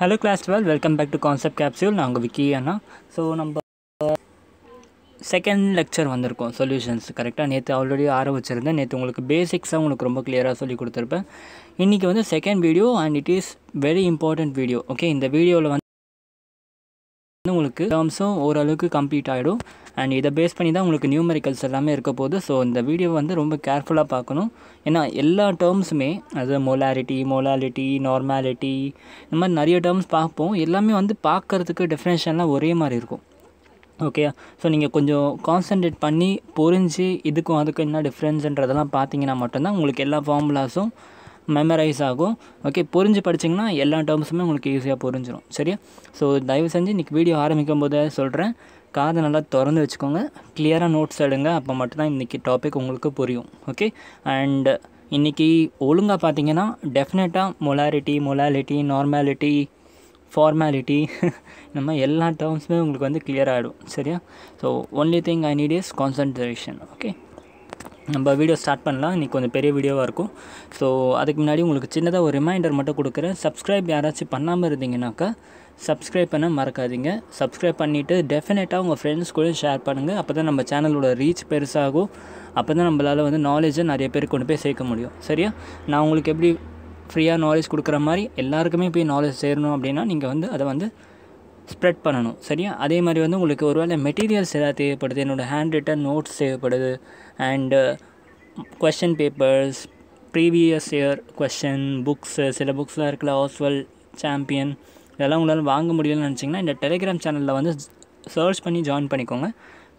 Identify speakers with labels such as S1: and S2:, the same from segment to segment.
S1: hello class டுவெல் welcome back to concept capsule நான் உங்கள் விக்கி அண்ணா ஸோ நம்ம செகண்ட் லெக்சர் வந்திருக்கோம் சொல்யூஷன்ஸ் கரெக்டாக நேற்று ஆல்ரெடி ஆர வச்சுருந்தேன் நேற்று உங்களுக்கு பேசிக்ஸாக உங்களுக்கு ரொம்ப கிளியராக சொல்லி கொடுத்துருப்பேன் இன்றைக்கி வந்து second video and it is very important video okay இந்த வீடியோவில் வந்து வந்து உங்களுக்கு டேர்ம்ஸும் ஓரளவுக்கு கம்ப்ளீட் ஆகிடும் அண்ட் இதை பேஸ் பண்ணி தான் உங்களுக்கு நியூமெரிக்கல்ஸ் எல்லாமே இருக்க போது ஸோ இந்த வீடியோ வந்து ரொம்ப கேர்ஃபுல்லாக பார்க்கணும் ஏன்னா எல்லா டேர்ம்ஸுமே அது மொலாரிட்டி மொலாலிட்டி நார்மாலிட்டி இந்த மாதிரி நிறைய டேர்ம்ஸ் பார்ப்போம் எல்லாமே வந்து பார்க்குறதுக்கு டெஃபினேஷன்லாம் ஒரே மாதிரி இருக்கும் ஓகே ஸோ நீங்கள் கொஞ்சம் கான்சன்ட்ரேட் பண்ணி புரிஞ்சு இதுக்கும் அதுக்கும் என்ன டிஃப்ரென்ஸுன்றதெல்லாம் பார்த்தீங்கன்னா மட்டும்தான் உங்களுக்கு எல்லா ஃபார்முலாஸும் மெமரைஸ் ஆகும் ஓகே புரிஞ்சு படிச்சிங்கன்னா எல்லா டேர்ம்ஸுமே உங்களுக்கு ஈஸியாக புரிஞ்சிடும் சரியா ஸோ தயவு செஞ்சு இன்றைக்கி வீடியோ ஆரம்பிக்கும் போதே சொல்கிறேன் காதை நல்லா திறந்து வச்சுக்கோங்க கிளியராக நோட்ஸ் எடுங்க அப்போ மட்டும்தான் இன்றைக்கி டாபிக் உங்களுக்கு புரியும் ஓகே அண்ட் இன்றைக்கி ஒழுங்காக பார்த்தீங்கன்னா டெஃபினட்டாக மொலாரிட்டி மொலாலிட்டி நார்மாலிட்டி ஃபார்மாலிட்டி நம்ம எல்லா டேர்ம்ஸுமே உங்களுக்கு வந்து கிளியர் ஆகிடும் சரியா so only thing I need is concentration okay நம்ம வீடியோ ஸ்டார்ட் பண்ணலாம் இன்றைக்கி கொஞ்சம் பெரிய வீடியோவாக இருக்கும் ஸோ அதுக்கு முன்னாடி உங்களுக்கு சின்னதாக ஒரு ரிமைண்டர் மட்டும் கொடுக்குறேன் சப்ஸ்கிரைப் யாராச்சும் பண்ணாமல் இருந்தீங்கனாக்கா சப்ஸ்கிரைப் பண்ண மறக்காதீங்க சப்ஸ்கிரைப் பண்ணிவிட்டு டெஃபினட்டாக உங்கள் ஃப்ரெண்ட்ஸ் கூட ஷேர் பண்ணுங்கள் அப்போ தான் நம்ம சேனலோட ரீச் பெருசாகும் அப்போ தான் நம்மளால் வந்து நாலேஜை நிறைய பேர் கொண்டு போய் சேர்க்க முடியும் சரியா நான் உங்களுக்கு எப்படி ஃப்ரீயாக நாலேஜ் கொடுக்குற மாதிரி எல்லாருக்குமே போய் நாலேஜ் சேரணும் அப்படின்னா நீங்கள் வந்து அதை வந்து ஸ்ப்ரெட் பண்ணணும் சரியா அதே மாதிரி வந்து உங்களுக்கு ஒரு வேளை மெட்டீரியல்ஸ் எதாவது தேவைப்படுது என்னோடய ஹேண்ட் ரிட்டன் நோட்ஸ் தேவைப்படுது and question papers previous year question books சில புக்ஸ்லாம் இருக்குல்ல ஆஸ்வல் சாம்பியன் இதெல்லாம் உங்களால் வாங்க முடியலன்னு நினச்சிங்கன்னா இந்த டெலிகிராம் சேனலில் வந்து சர்ச் பண்ணி ஜாயின் பண்ணிக்கோங்க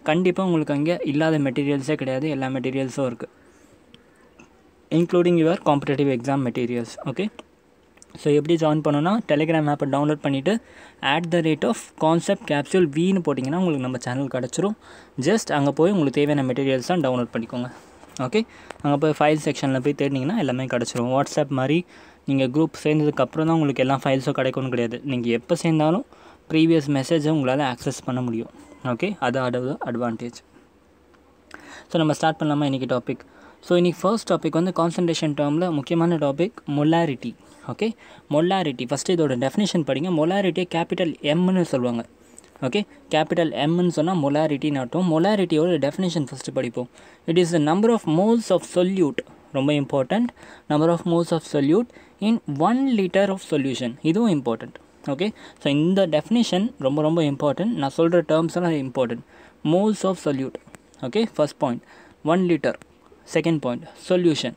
S1: கண்டிப்பாக உங்களுக்கு அங்கே இல்லாத மெட்டீரியல்ஸே கிடையாது எல்லா மெட்டீரியல்ஸும் இருக்குது including your competitive exam materials okay so எப்படி ஜாயின் பண்ணோன்னா டெலிகிராம் ஆப்பை டவுன்லோட் பண்ணிவிட்டு at the rate of concept capsule வீன்னு போட்டிங்கன்னா உங்களுக்கு நம்ம சேனல் கிடச்சிரும் ஜஸ்ட் அங்கே போய் உங்களுக்கு தேவையான மெட்டீரியல்ஸ் தான் டவுன்லோட் பண்ணிக்கோங்க ஓகே அங்கே போய் ஃபைல் செக்ஷனில் போய் தேடினீங்கன்னா எல்லாமே கிடச்சிரும் வாட்ஸ்அப் மாதிரி நீங்கள் குரூப் சேர்ந்ததுக்கப்புறம் தான் உங்களுக்கு எல்லா ஃபைல்ஸும் கிடைக்கும்னு கிடையாது நீங்கள் எப்போ சேர்ந்தாலும் ப்ரீவியஸ் மெசேஜை உங்களால் ஆக்சஸ் பண்ண முடியும் ஓகே அது அடவு அட்வான்டேஜ் ஸோ நம்ம ஸ்டார்ட் பண்ணலாமா இன்றைக்கி டாபிக் ஸோ இன்றைக்கி ஃபர்ஸ்ட் டாபிக் வந்து கான்சன்ட்ரேஷன் டேர்மில் முக்கியமான topic molarity okay molarity first இதோட டெஃபினேஷன் படிங்க மொலாரிட்டியை கேபிட்டல் எம்னு சொல்லுவாங்க ஓகே கேபிட்டல் எம்னு சொன்னால் மொலாரிட்டின்னு அர்த்தம் மொலாரிட்டியோட டெஃபினேஷன் ஃபஸ்ட்டு படிப்போம் it is the number of moles of solute ரொம்ப important number of moles of solute in one litre of solution இதுவும் இம்பார்ட்டண்ட் ஓகே ஸோ இந்த டெஃபினேஷன் ரொம்ப ரொம்ப இம்பார்ட்டண்ட் நான் சொல்கிற டேர்ம்ஸ் எல்லாம் important moles of solute okay first point one litre second point solution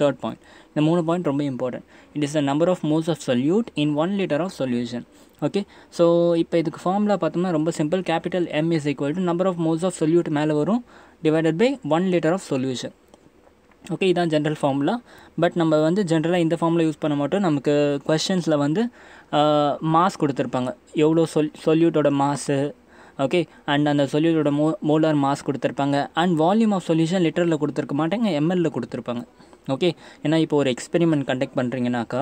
S1: third point இந்த மூணு பாயிண்ட் ரொம்ப important it is the number of moles of solute in one litre of solution okay so இப்போ இதுக்கு formula பார்த்தோம்னா ரொம்ப simple capital M is equal to number of moles of solute மேலே வரும் divided by one litre of solution okay இதுதான் general formula but நம்ம வந்து ஜென்ரலாக இந்த ஃபார்மில் யூஸ் பண்ண மாட்டோம் நமக்கு கொஷின்ஸில் வந்து மாஸ் கொடுத்துருப்பாங்க எவ்வளோ சொல் சொல்யூட்டோட மாஸு ஓகே அண்ட் அந்த சொல்யூட்டோட மோ மோலார் மாஸ் கொடுத்துருப்பாங்க அண்ட் வால்யூம் ஆஃப் சொல்யூஷன் லிட்டரில் கொடுத்துருக்க மாட்டேங்க எம்எல்ல கொடுத்துருப்பாங்க ஓகே ஏன்னா இப்போ ஒரு எக்ஸ்பெரிமெண்ட் கண்டக்ட் பண்ணுறீங்கன்னாக்கா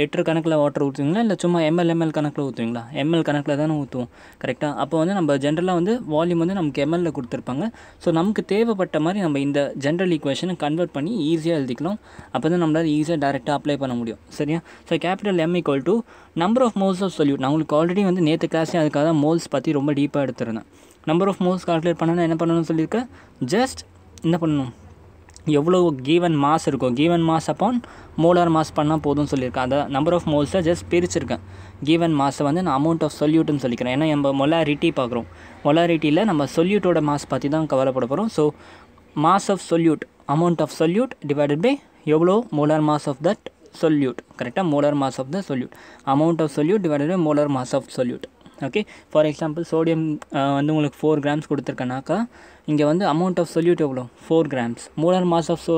S1: லிட்டர் கணக்கில் வாட்டர் ஊற்றுவீங்களா இல்லை சும்மா எம்எல் எம்எல் கணக்கில் ஊற்றுவீங்களா எம்எல் கணக்கில் தானே ஊற்றுவோம் கரெக்டாக அப்போ வந்து நம்ம ஜென்ரலாக வந்து வால்யூம் வந்து நமக்கு எம்எல்ல கொடுத்துருப்பாங்க ஸோ நமக்கு தேவைப்பட்ட மாதிரி நம்ம இந்த ஜென்ரல் ஈக்குவேஷனை கன்வெர்ட் பண்ணி ஈஸியாக எழுதிக்கலாம் அப்போ தான் நம்மளால் ஈஸியாக டேரெக்டாக அப்ளை பண்ண முடியும் சரியா so capital M equal to number of moles of solute நான் உங்களுக்கு ஆல்ரெடி வந்து நேற்று கிளாஸே அதுக்காக தான் மோல்ஸ் பற்றி ரொம்ப டீப்பாக எடுத்துருந்தேன் நம்பர் ஆஃப் மோல்ஸ் கால்குலேட் பண்ணணும் என்ன பண்ணணும்னு சொல்லியிருக்கேன் ஜஸ்ட் என்ன பண்ணணும் எவ்வளோ கீவன் மாஸ் இருக்கும் given mass upon molar mass பண்ணால் போதும்னு சொல்லியிருக்கேன் அதை நம்பர் ஆஃப் மோல்ஸை ஜஸ்ட் பிரிச்சிருக்கேன் கீவன் மாஸை வந்து நான் அமௌண்ட் ஆஃப் சொல்யூட்டுன்னு சொல்லிக்கிறேன் ஏன்னா நம்ம மொலாரிட்டி பார்க்குறோம் மொலாரிட்டியில் நம்ம சொல்யூட்டோட மாஸ் பற்றி தான் கவலைப்பட போகிறோம் so mass of solute amount of solute divided by எவ்வளோ molar mass of that solute கரெக்டாக molar mass of the solute amount of solute divided by molar mass of solute okay for example sodium வந்து உங்களுக்கு four grams கொடுத்துருக்கேனாக்கா இங்கே வந்து amount of solute எவ்வளோ four grams molar mass of சோ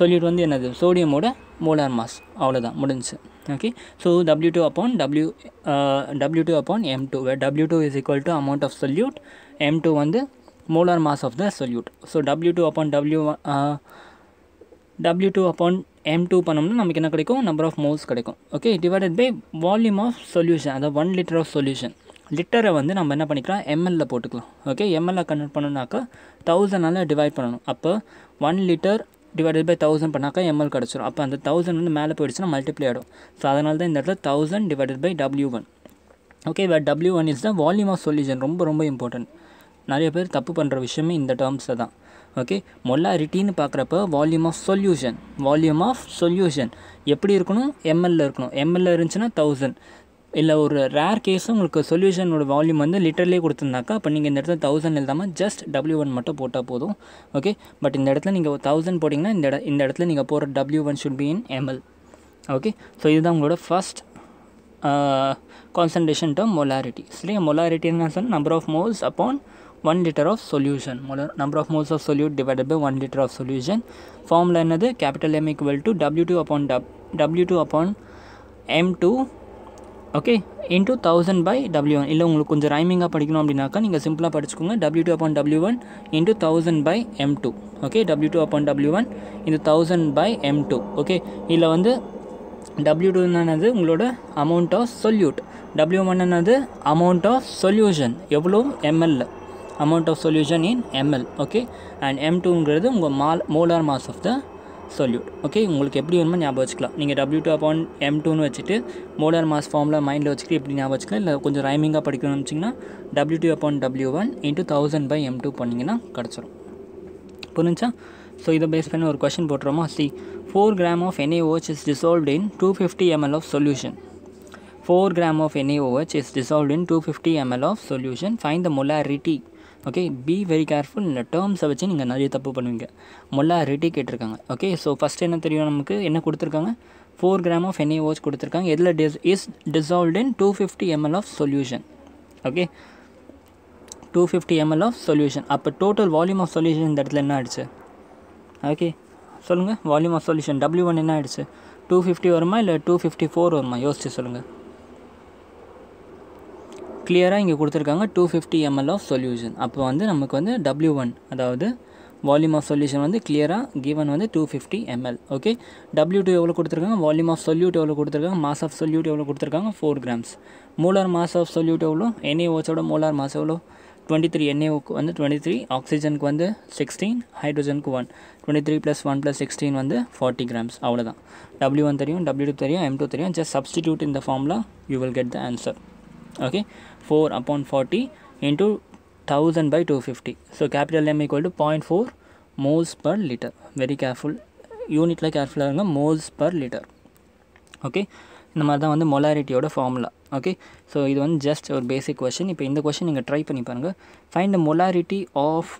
S1: solute வந்து என்னது சோடியமோட மோலார் மாஸ் அவ்வளோதான் முடிஞ்சு okay so W two upon W W two upon M two W two is equal to amount of solute M two வந்து molar mass of the solute so W two upon W W two upon M two பண்ணோம்னா நமக்கு என்ன கிடைக்கும் number of moles கிடைக்கும் okay divided by volume of solution அதாவது one litre of solution லிட்டரை வந்து நம்ம என்ன பண்ணிக்கலாம் எம்எல்ல போட்டுக்கலாம் ஓகே எம்எல்ல கன்வெர்ட் பண்ணணுனாக்கா தௌசண்டால் டிவைட் பண்ணணும் அப்போ one litre divided by thousand பண்ணாக்கா எம்எல் கிடச்சிரும் அப்போ அந்த தௌசண்ட் வந்து மேலே போயிடுச்சுன்னா மல்டிப்ளை ஆகிடும் ஸோ அதனால தான் இந்த இடத்துல thousand divided by W one okay but W one is தான் வால்யூம் ஆஃப் சொல்யூஷன் ரொம்ப ரொம்ப இம்பார்ட்டன்ட் நிறைய பேர் தப்பு பண்ணுற விஷயமே இந்த டேர்ம்ஸை தான் ஓகே மொல்லாரிட்டின்னு பார்க்குறப்ப volume of solution volume of solution எப்படி இருக்கணும் எம்எல்ல இருக்கணும் எம்எல்ல இருந்துச்சுன்னா தௌசண்ட் இல்லை ஒரு ரேர் கேஸ் உங்களுக்கு சொல்யூஷனோட வால்யூம் வந்து லிட்டர்லேயே கொடுத்துருந்தாக்கா அப்போ நீங்கள் இந்த இடத்துல தௌசண்ட் எழுதாமல் ஜஸ்ட் டபிள்யூ ஒன் மட்டும் போட்டால் போதும் ஓகே பட் இந்த இடத்துல நீங்கள் தௌசண்ட் போட்டிங்கன்னா இந்த இந்த இடத்துல நீங்கள் போகிற W one should be in ML okay so இதுதான் உங்களோட ஃபஸ்ட் கான்சன்ட்ரேஷன் டம் மொலாரிட்டி சரியா மொலாரிட்டின்னு சொன்னால் number of moles upon 1 liter of solution molar number of moles of solute divided by 1 liter of solution formula என்னது capital M equal டப் W2 two W2 M two okay into thousand by W one இல்லை உங்களுக்கு கொஞ்சம் ரைமிங்காக படிக்கணும் அப்படின்னாக்கா நீங்கள் சிம்பிளாக படிச்சுக்கோங்க W two upon W one into thousand by M two okay W two upon W one இந்த thousand by M two okay இதில் வந்து டபிள்யூ டூ என்னது உங்களோட amount of solute W one என்னது அமௌண்ட் ஆஃப் சொல்யூஷன் எவ்வளோ ML amount of solution in ml okay and m2ங்கிறது உங்கள் மால் molar mass of the solute okay உங்களுக்கு எப்படி வேணுமோ ஞாபகம் வச்சுக்கலாம் நீங்கள் டபிள்யூ டூ அப்பான் எம் டூன்னு வச்சுட்டு மோலார் மாஸ் ஃபார்மில் மைண்டில் வச்சுக்கிட்டு எப்படி ஞாபகம் வச்சுக்கலாம் இல்லை கொஞ்சம் ரைமிங்காக படிக்கணும்னு வச்சிங்கன்னா W two upon W one into thousand by M two பண்ணிங்கன்னா கிடச்சிரும் புரிஞ்சா ஸோ இதை பேஸ் பண்ணி ஒரு கொஷின் போட்டுருமா சி four gram of OH is dissolved in two fifty ML of solution four gram of OH is dissolved in two fifty ML of solution find the molarity okay be very careful இந்த டேர்ம்ஸை வச்சு நீங்கள் நிறைய தப்பு பண்ணுவீங்க மொல்லா ரெட்டி கேட்டிருக்காங்க okay so first என்ன தெரியும் நமக்கு என்ன கொடுத்துருக்காங்க four gram of NA OH கொடுத்துருக்காங்க இதில் this is dissolved in two fifty ML of solution okay two fifty ML of solution அப்போ டோட்டல் வால்யூம் ஆஃப் சொல்யூஷன் இந்த இடத்துல என்ன ஆகிடுச்சு ஓகே சொல்லுங்கள் volume of solution W one என்ன ஆகிடுச்சு டூ ஃபிஃப்டி வருமா இல்லை டூ ஃபிஃப்டி ஃபோர் வருமா யோசிச்சு சொல்லுங்கள் கிளியராக இங்கே கொடுத்துருக்காங்க two fifty ML of solution அப்போ வந்து நமக்கு வந்து டபிள்யூ ஒன் அதாவது வால்யூம் ஆஃப் சொல்யூஷன் வந்து கிளியராக கிவன் வந்து two fifty ML okay W two எவ்வளோ கொடுத்துருக்காங்க வால்யூம் ஆஃப் சொல்யூட் எவ்வளோ கொடுத்துருக்காங்க மாஸ் ஆஃப் சொல்யூட் எவ்வளோ கொடுத்துருக்காங்க four grams molar mass of solute எவ்வளோ என்ஏஓச்சோட மூலார் மாஸ் எவ்வளோ டுவெண்ட்டி த்ரீ என்ஏவுக்கு வந்து டுவெண்ட்டி த்ரீ ஆக்சிஜனுக்கு வந்து சிக்ஸ்டீன் ஹைட்ரஜனுக்கு one twenty three plus one plus sixteen வந்து ஃபார்ட்டி கிராம்ஸ் அவ்வளோதான் டபிள்யூ ஒன் தெரியும் டபிள்யூ டூ தெரியும் எம் டூ தெரியும் ஜஸ்ட் சப்ஸ்டிடியூட் இந்த ஃபார்மில் you will get the answer okay four forty upon 40 into 1000 by 250 so capital m equal point four moles per litre very careful யூனிட்டில் கேர்ஃபுல்லாக இருங்க moles per litre okay இந்த மாதிரி தான் வந்து மொலாரிட்டியோட ஃபார்முலா ஓகே ஸோ இது வந்து ஜஸ்ட் ஒரு பேசிக் கொஷின் இப்போ இந்த கொஷின் நீங்கள் ட்ரை பண்ணி பாருங்கள் find the molarity of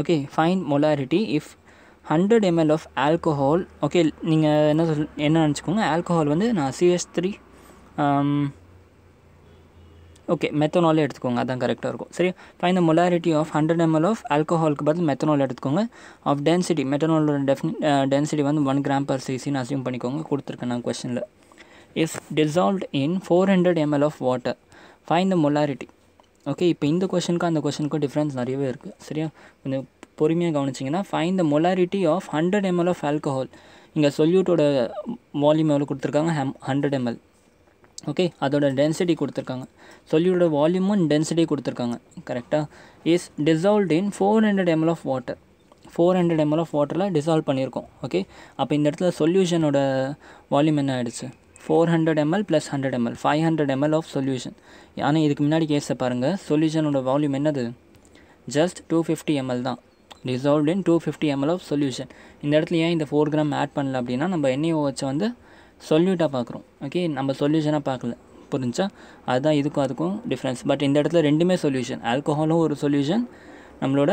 S1: okay find molarity if hundred ML of alcohol okay நீங்கள் என்ன சொல் என்ன நினச்சிக்கோங்க ஆல்கோஹால் வந்து நான் சிஎஸ் த்ரீ ஓகே மெத்தனாலே எடுத்துக்கோங்க அதான் கரெக்டாக இருக்கும் சரி find the molarity of hundred ML ஆஃப் ஆல்கோஹாலுக்கு பதில் மெத்தனால் எடுத்துக்கோங்க ஆஃப் டென்சிட்டி மெத்தனாலோட டெஃபினி டென்சிட்டி வந்து ஒன் கிராம் பர் சிசின்னு அசியூம் பண்ணிக்கோங்க கொடுத்துருக்கேன் நான் கொஸ்டினில் is dissolved in four hundred ML of water find the molarity okay இப்போ இந்த கொஷனுக்கும் அந்த கொஷனுக்கும் டிஃப்ரென்ஸ் நிறையவே இருக்குது சரியா கொஞ்சம் பொறுமையாக கவனிச்சிங்கன்னா find the molarity of hundred ML of alcohol இங்கே சொல்யூட்டோட வால்யூம் எவ்வளோ கொடுத்துருக்காங்க ஹம் ஹண்ட்ரட் எம்எல் ஓகே அதோட டென்சிட்டி கொடுத்துருக்காங்க சொல்யூட வால்யூமும் டென்சிட்டி கொடுத்துருக்காங்க கரெக்டாக is dissolved in four hundred ML of water four hundred ML of வாட்டரில் டிசால்வ் பண்ணியிருக்கோம் ஓகே அப்போ இந்த இடத்துல சொல்யூஷனோட வால்யூம் என்ன ஆகிடுச்சு four hundred ML plus hundred ML five hundred ML of solution ஆனால் இதுக்கு முன்னாடி கேஸை பாருங்கள் சொல்யூஷனோட வால்யூம் என்னது ஜஸ்ட் டூ ஃபிஃப்டி எம்எல் தான் dissolved in two fifty ML of solution இந்த இடத்துல ஏன் இந்த ஃபோர் கிராம் ஆட் பண்ணல அப்படின்னா நம்ம எண்ணெயை வச்சு வந்து சொல்யூட்டாக பார்க்குறோம் ஓகே நம்ம சொல்யூஷனாக பார்க்கல புரிஞ்சா அதுதான் இதுக்கும் அதுக்கும் டிஃப்ரென்ஸ் பட் இந்த இடத்துல ரெண்டுமே சொல்யூஷன் ஆல்கோஹாலும் ஒரு சொல்யூஷன் நம்மளோட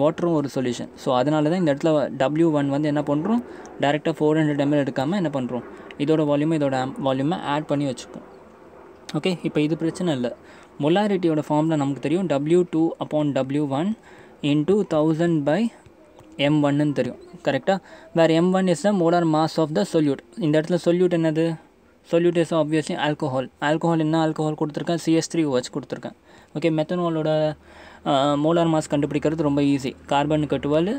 S1: வாட்டரும் ஒரு சொல்யூஷன் ஸோ அதனால தான் இந்த இடத்துல டபிள்யூ ஒன் வந்து என்ன பண்ணுறோம் டேரெக்டாக ஃபோர் ஹண்ட்ரட் எம்எல் எடுக்காமல் என்ன பண்ணுறோம் இதோட வால்யூமை இதோட வால்யூமை ஆட் பண்ணி வச்சுப்போம் ஓகே இப்போ இது பிரச்சனை இல்லை மொலாரிட்டியோட ஃபார்மில் நமக்கு தெரியும் W two upon W one into thousand by M ஒன்னு தெரியும் கரெக்டாக வேறு M one is the molar mass of the solute இந்த இடத்துல சொல்யூட் என்னது solute is obviously alcohol alcohol என்ன ஆல்கோஹால் கொடுத்துருக்கேன் சிஎஸ் த்ரீ வச்சு கொடுத்துருக்கேன் ஓகே மெத்தனாலோட மோலார் மாஸ் கண்டுபிடிக்கிறது ரொம்ப ஈஸி கார்பனுக்கு டுவெல்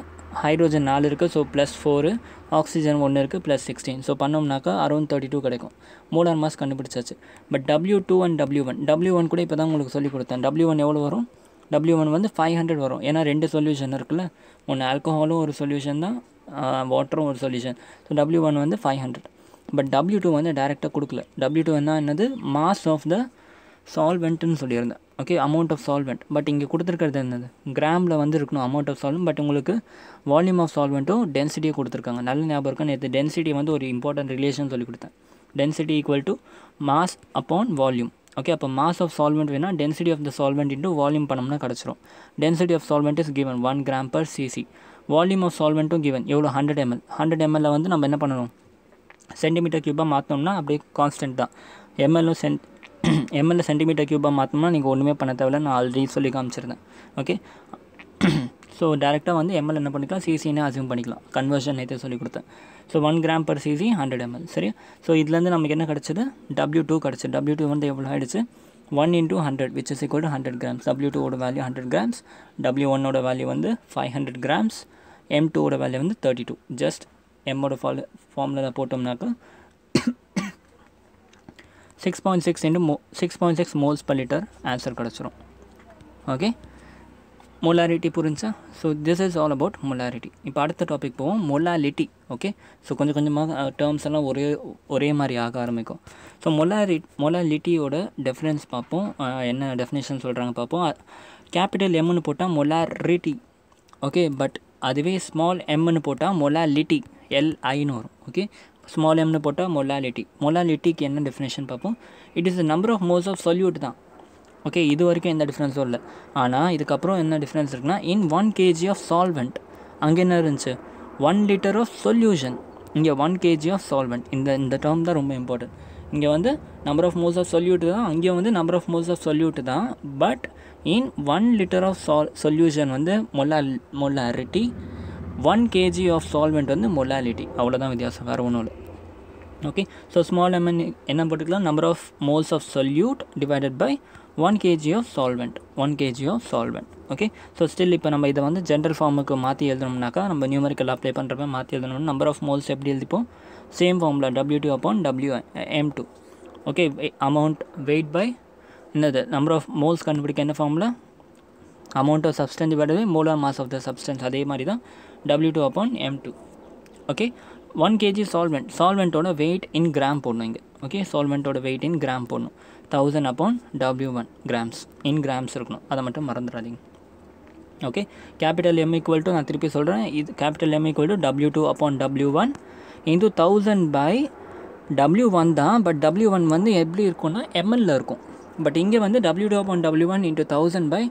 S1: ஹைட்ரோஜன் நாலு இருக்குது ஸோ ப்ளஸ் ஃபோரு ஆக்சிஜன் ஒன்று இருக்குது ப்ளஸ் சிக்ஸ்டீன் ஸோ பண்ணோம்னாக்கா அரௌண்ட் தேர்ட்டி டூ கிடைக்கும் மூலார் மாஸ் கண்டுபிடிச்சாச்சு but W two and W one W one கூட இப்போ தான் உங்களுக்கு சொல்லி கொடுத்தேன் டபிள்யூ ஒன் எவ்வளோ வரும் டபிள்யூ ஒன் வந்து ஃபைவ் ஹண்ட்ரட் வரும் ஏன்னா ரெண்டு சொல்யூஷன் இருக்குல்ல ஒன்று ஆல்கோஹாலும் ஒரு சொல்யூஷன் தான் வாட்டரும் ஒரு சொல்யூஷன் ஸோ டபிள்யூ ஒன் வந்து five hundred but W two வந்து டேரெக்டாக கொடுக்கல டபிள்யூ டூ என்ன என்னது மாஸ் ஆஃப் த சால்வெண்ட்டுன்னு சொல்லியிருந்தேன் okay amount of solvent but இங்கே கொடுத்துருக்கிறது என்னது கிராமில் வந்து இருக்கணும் அமௌண்ட் ஆஃப் சால்வெண்ட் பட் உங்களுக்கு வால்யூம் ஆஃப் சால்வெண்ட்டும் டென்சிட்டியும் கொடுத்துருக்காங்க நல்ல ஞாபகம் இருக்கும் நேற்று டென்சிட்டி வந்து ஒரு இம்பார்ட்டன்ட் ரிலேஷன் சொல்லி கொடுத்தேன் density equal to mass upon volume okay அப்போ மாஸ் ஆஃப் சால்வெண்ட் வேணால் density of the solvent into volume பண்ணோம்னா கிடச்சிரும் density of solvent is given one gram per CC volume of சால்வெண்ட்டும் கிவன் எவ்வளோ ஹண்ட்ரட் எம்எல் ஹண்ட்ரட் எம்எல்ல வந்து நம்ம என்ன பண்ணணும் சென்டிமீட்டர் க்யூப்பாக மாற்றினோம்னா அப்படியே கான்ஸ்டன்ட் தான் எம்எல்லும் சென்ட் எம்எல்ஏ சென்டிமீட்டர் க்யூப்பாக மாற்றணும்னா நீங்கள் ஒன்றுமே பண்ண தேவையில்ல நான் ஆல்ரெடி சொல்லி காமிச்சிருந்தேன் ஓகே ஸோ டேரெக்டாக வந்து எம்எல் என்ன பண்ணிக்கலாம் சிசின்னு அசியூம் பண்ணிக்கலாம் கன்வர்ஷன் நேற்று சொல்லி கொடுத்தேன் so one gram per CC hundred ML சரி ஸோ இதுலேருந்து நமக்கு என்ன கிடச்சிது டபிள்யூ டூ கிடச்சி டபிள்யூ டூ வந்து எவ்வளோ ஆகிடுச்சு one into hundred which is equal to hundred grams W டூவோட வேல்யூ ஹண்ட்ரட் கிராம்ஸ் டபிள்யூ ஒன்னோட வேல்யூ வந்து ஃபைவ் ஹண்ட்ரட் கிராம்ஸ் எம் டூட வேல்யூ வந்து தேர்ட்டி டூ ஜஸ்ட் எம்மோட ஃபால் ஃபார்மில் போட்டோம்னாக்கா சிக்ஸ் பாயிண்ட் சிக்ஸ் இன்டூ மோ six point six moles per litre answer கிடச்சிரும் ஓகே மொலாரிட்டி புரிஞ்சா so this is all about molarity இப்போ அடுத்த டாபிக் போவோம் மொலாலிட்டி ஓகே ஸோ கொஞ்சம் கொஞ்சமாக டேர்ம்ஸ் எல்லாம் ஒரே ஒரே மாதிரி ஆக ஆரம்பிக்கும் ஸோ மொலாரி மொலாலிட்டியோட டெஃபினன்ஸ் பார்ப்போம் என்ன டெஃபினேஷன் சொல்கிறாங்க பார்ப்போம் கேபிட்டல் எம்னு போட்டால் மொலாரிட்டி ஓகே பட் அதுவே ஸ்மால் எம்னு போட்டால் மொலாலிட்டி எல்ஐன்னு வரும் ஓகே ஸ்மால் எம்னு போட்டால் மொலாலிட்டி மொலாலிட்டிக்கு என்ன டெஃபினேஷன் பார்ப்போம் it is number of moles of solute தான் ஓகே இது வரைக்கும் எந்த டிஃப்ரென்ஸும் இல்லை ஆனால் இதுக்கப்புறம் என்ன டிஃப்ரென்ஸ் இருக்குன்னா in one KG of solvent அங்கே என்ன இருந்துச்சு ஒன் லிட்டர் ஆஃப் சொல்யூஷன் இங்கே ஒன் கேஜி ஆஃப் சால்வெண்ட் இந்த இந்த டேர்ம் தான் ரொம்ப இம்பார்ட்டன்ட் இங்கே வந்து number of moles of solute தான் அங்கேயும் வந்து number of moles of solute தான் but in one litre of சால் சொல்யூஷன் வந்து மொலா molarity one KG of solvent வந்து மொலாலிட்டி அவ்வளோதான் வித்தியாசம் வேறு ஒன்றும் இல்லை ஓகே ஸோ ஸ்மால் எம்என் என்ன போட்டுக்கலாம் number of moles of solute divided by one KG of solvent one KG of solvent okay so still இப்போ நம்ம இதை வந்து ஜென்ரல் ஃபார்முக்கு மாற்றி எழுதணும்னாக்கா நம்ம நியூமரிக்கல் அப்ளை பண்ணுறப்ப மாற்றி எழுதணும்னா நம்பர் ஆஃப் மோல்ஸ் எப்படி எழுதிப்போம் சேம் ஃபார்மில் W two upon W M two okay amount weight by என்னது நம்பர் ஆஃப் மோல்ஸ் கண்டுபிடிக்க என்ன ஃபார்மில் அமௌண்ட் ஆஃப் சப்ஸ்டன்ஸ் படவே molar mass of the substance அதே மாதிரி தான் W two upon M two okay one KG solvent சால்வெண்ட்டோட வெயிட் இன் கிராம் போடணும் இங்கே ஓகே சால்வெண்ட்டோட வெயிட் இன் கிராம் போடணும் thousand upon W one grams in grams இருக்கணும் அதை மட்டும் மறந்துடாதீங்க okay capital M equal to நான் திருப்பி சொல்கிறேன் இது capital M equal to W two upon W one into thousand by W one தான் பட் டபிள்யூ ஒன் வந்து எப்படி இருக்கும்னா எம்எல்ல இருக்கும் பட் இங்கே வந்து W two upon W one into thousand by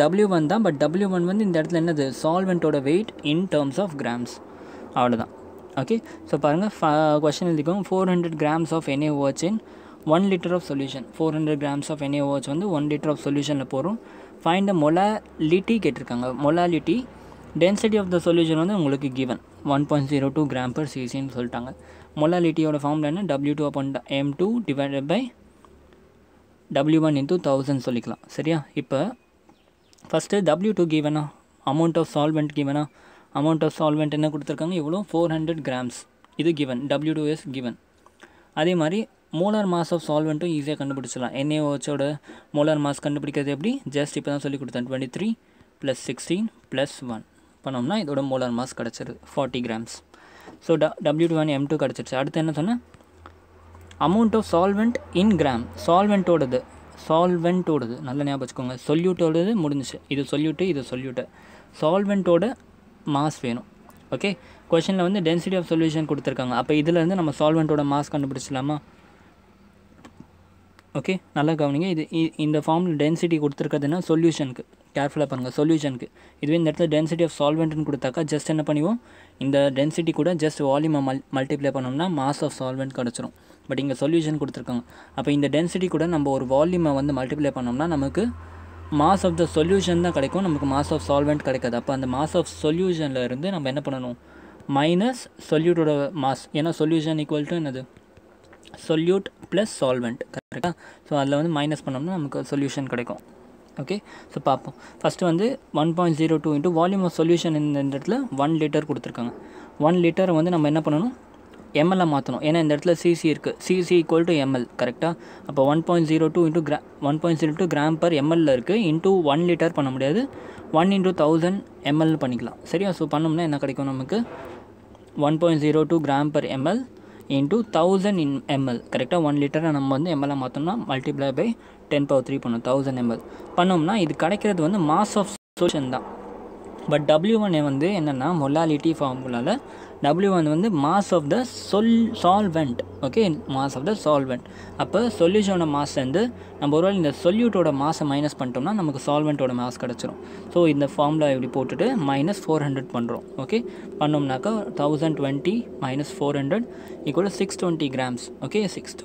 S1: W one தான் பட் டபிள்யூ ஒன் வந்து இந்த இடத்துல என்னது சால்வெண்ட்டோட weight in terms of grams அவ்வளோதான் ஓகே ஸோ பாருங்கள் ஃபா கொஷின் எழுதிக்கோங்க four hundred grams of NA watch in one litre of solution four hundred grams of NAOH வந்து ஒன் லிட்டர் ஆஃப் சொல்யூஷனில் போகிறோம் ஃபைண்ட் த மொலாலிட்டி கேட்டிருக்காங்க molality density of the solution வந்து உங்களுக்கு given one point zero two gram per சிசின்னு சொல்லிட்டாங்க மொலாலிட்டியோட ஃபார்மில் என்ன W two upon M two divided by W one into thousand சொல்லிக்கலாம் சரியா இப்போ ஃபஸ்ட்டு டபிள்யூ டூ கிவனா அமௌண்ட் ஆஃப் சால்வெண்ட் கிவனா அமௌண்ட் ஆஃப் சால்வெண்ட் என்ன கொடுத்துருக்காங்க இவ்வளோ ஃபோர் ஹண்ட்ரட் கிராம்ஸ் இது given W two is given அதே மாதிரி மூலர் மாஸ் ஆஃப் சால்வெண்ட்டும் ஈஸியாக கண்டுபிடிச்சிடலாம் என்ஏஓச்சோட மூலர் மாஸ் கண்டுபிடிக்கிறது எப்படி ஜஸ்ட் இப்போ தான் சொல்லி கொடுத்தேன் twenty three plus sixteen plus one பண்ணோம்னா இதோட மூலர் மாஸ் கிடச்சிருது forty grams so the W two one M two கிடச்சிருச்சு அடுத்து என்ன சொன்னேன் amount of solvent in gram சால்வெண்ட்டோடது சால்வெண்ட்டோடது நல்ல ஞாபகம் வச்சுக்கோங்க சொல்யூட்டோடது முடிஞ்சிச்சு இது சொல்யூட்டு இது சொல்யூட்டு சால்வெண்ட்டோட மாஸ் வேணும் ஓகே கொஷனில் வந்து டென்சிட்டி ஆஃப் சொல்யூஷன் கொடுத்துருக்காங்க அப்போ இருந்து நம்ம சால்வெண்ட்டோட மாஸ் கண்டுபிடிச்சிடலாமா ஓகே நல்லா கவனிங்க இது இந்த ஃபார்மில் டென்சிட்டி கொடுத்துருக்கிறதுனா சொல்யூஷனுக்கு கேர்ஃபுல்லாக பண்ணுங்கள் சொல்யூஷனுக்கு இதுவே இந்த இடத்துல டென்சிட்டி ஆஃப் சால்வெண்ட்னு கொடுத்தாக்கா ஜஸ்ட் என்ன பண்ணுவோம் இந்த டென்சிட்டி கூட ஜஸ்ட் வால்யூமை மல் மல்டிப்ளை பண்ணோம்னா மாஸ் ஆஃப் சால்வெண்ட் கிடச்சிரும் பட் இங்கே சொல்யூஷன் கொடுத்துருக்காங்க அப்போ இந்த டென்சிட்டி கூட நம்ம ஒரு வால்யூமை வந்து மல்டிப்ளை பண்ணோம்னா நமக்கு மாஸ் ஆஃப் த சொல்யூஷன் தான் கிடைக்கும் நமக்கு மாஸ் ஆஃப் சால்வெண்ட் கிடைக்காது அப்போ அந்த மாஸ் ஆஃப் சொல்யூஷனில் இருந்து நம்ம என்ன பண்ணணும் மைனஸ் சொல்யூட்டோட மாஸ் ஏன்னா சொல்யூஷன் ஈக்குவல் டு என்னது சொல்யூட் ப்ளஸ் சால்வெண்ட் கரெக்டாக ஸோ அதில் வந்து மைனஸ் பண்ணோம்னா நமக்கு சொல்யூஷன் கிடைக்கும் ஓகே ஸோ பார்ப்போம் ஃபஸ்ட்டு வந்து one point zero two into volume of solution இந்த இடத்துல ஒன் லிட்டர் கொடுத்துருக்காங்க ஒன் லிட்டரை வந்து நம்ம என்ன பண்ணணும் எம்எல்ல மாற்றணும் ஏன்னா இந்த இடத்துல சிசி இருக்குது சிசி ஈக்குவல் டு எம்எல் கரெக்டாக அப்போ one point zero two into கிரா one point zero two gram per எம்எல்ல இருக்குது இன்ட்டு ஒன் லிட்டர் பண்ண முடியாது ஒன் இன்ட்டு தௌசண்ட் எம்எல் பண்ணிக்கலாம் சரியா ஸோ பண்ணோம்னா என்ன கிடைக்கும் நமக்கு one point zero two gram per ML into thousand in ML கரெக்டாக ஒன் லிட்டரை நம்ம வந்து எம்எல்ஆ மாற்றோம்னா multiply by ten power three பண்ணோம் தௌசண்ட் எம்எல் பண்ணோம்னா இது கிடைக்கிறது வந்து மாஸ் ஆஃப் சொல்யூஷன் தான் பட் டபிள்யூ ஒன் வந்து என்னென்னா மொலாலிட்டி ஃபார்முலாவில் டபிள்யூ ஒன் வந்து மாஸ் ஆஃப் த சொல் solvent okay mass of the solvent அப்போ சொல்யூஷனோட மாஸ் வந்து நம்ம ஒரு இந்த சொல்யூட்டோட மாஸை மைனஸ் பண்ணிட்டோம்னா நமக்கு சால்வெண்ட்டோட மாஸ் கிடச்சிரும் ஸோ இந்த ஃபார்முலா இப்படி போட்டுட்டு மைனஸ் ஃபோர் ஹண்ட்ரட் பண்ணுறோம் ஓகே பண்ணோம்னாக்கா thousand twenty minus four hundred equal six twenty grams okay six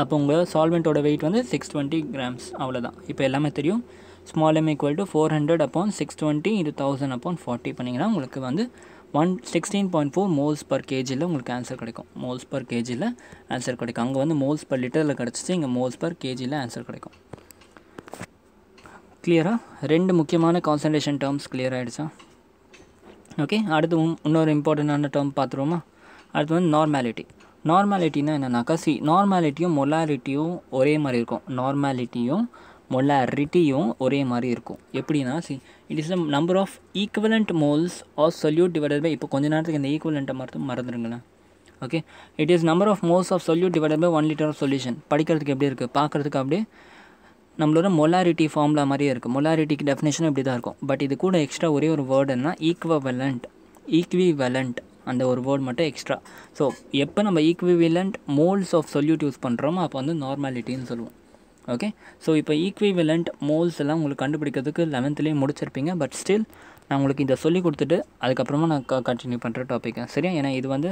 S1: அப்போ உங்கள் சால்வெண்ட்டோட வெயிட் வந்து சிக்ஸ் டுவெண்ட்டி கிராம்ஸ் அவ்வளோதான் இப்போ எல்லாமே தெரியும் small M equal to four hundred upon six twenty இது தௌசண்ட் அப்போன் ஃபார்ட்டி பண்ணிங்கன்னா உங்களுக்கு வந்து one sixteen point four moles per கேஜியில் உங்களுக்கு ஆன்சர் கிடைக்கும் மோல்ஸ் பர் கேஜியில் ஆன்சர் கிடைக்கும் அங்கே வந்து மோல்ஸ் பர் லிட்டரில் கிடச்சிச்சு இங்கே மோல்ஸ் பர் கேஜியில் ஆன்சர் கிடைக்கும் கிளியராக ரெண்டு முக்கியமான கான்சன்ட்ரேஷன் டேர்ம்ஸ் கிளியர் ஆகிடுச்சா ஓகே அடுத்து இன்னொரு இம்பார்ட்டண்டான டேர்ம் பார்த்துருவோமா அடுத்து வந்து நார்மாலிட்டி நார்மாலிட்டினா என்னென்னாக்கா சி நார்மாலிட்டியும் மொலாரிட்டியும் ஒரே மாதிரி இருக்கும் நார்மாலிட்டியும் மொலாரிட்டியும் ஒரே மாதிரி இருக்கும் எப்படின்னா see it is the number of equivalent moles of solute divided by இப்போ கொஞ்ச நேரத்துக்கு இந்த ஈக்குவலண்ட்டை மறந்து மறந்துடுங்களேன் okay it is number of moles of solute divided by one litre of solution படிக்கிறதுக்கு எப்படி இருக்குது பார்க்குறதுக்கு அப்படியே நம்மளோட மொலாரிட்டி ஃபார்முலா மாதிரியே இருக்குது மொலாரிட்டிக்கு டெஃபினேஷனும் இப்படி தான் இருக்கும் பட் இது கூட எக்ஸ்ட்ரா ஒரே ஒரு வேர்டுன்னா ஈக்குவலண்ட் ஈக்விவலண்ட் அந்த ஒரு வேர்ட் மட்டும் எக்ஸ்ட்ரா ஸோ எப்போ நம்ம equivalent moles of solute use பண்ணுறோமோ அப்போ வந்து நார்மாலிட்டின்னு சொல்லுவோம் ஓகே ஸோ இப்போ ஈக்குவிவலண்ட் மோல்ஸ் எல்லாம் உங்களுக்கு கண்டுபிடிக்கிறதுக்கு லெவன்த்துலேயே முடிச்சிருப்பீங்க பட் ஸ்டில் நான் உங்களுக்கு இதை சொல்லி கொடுத்துட்டு அதுக்கப்புறமா நான் க கண்டினியூ பண்ணுற டாப்பிக்கு சரியா ஏன்னா இது வந்து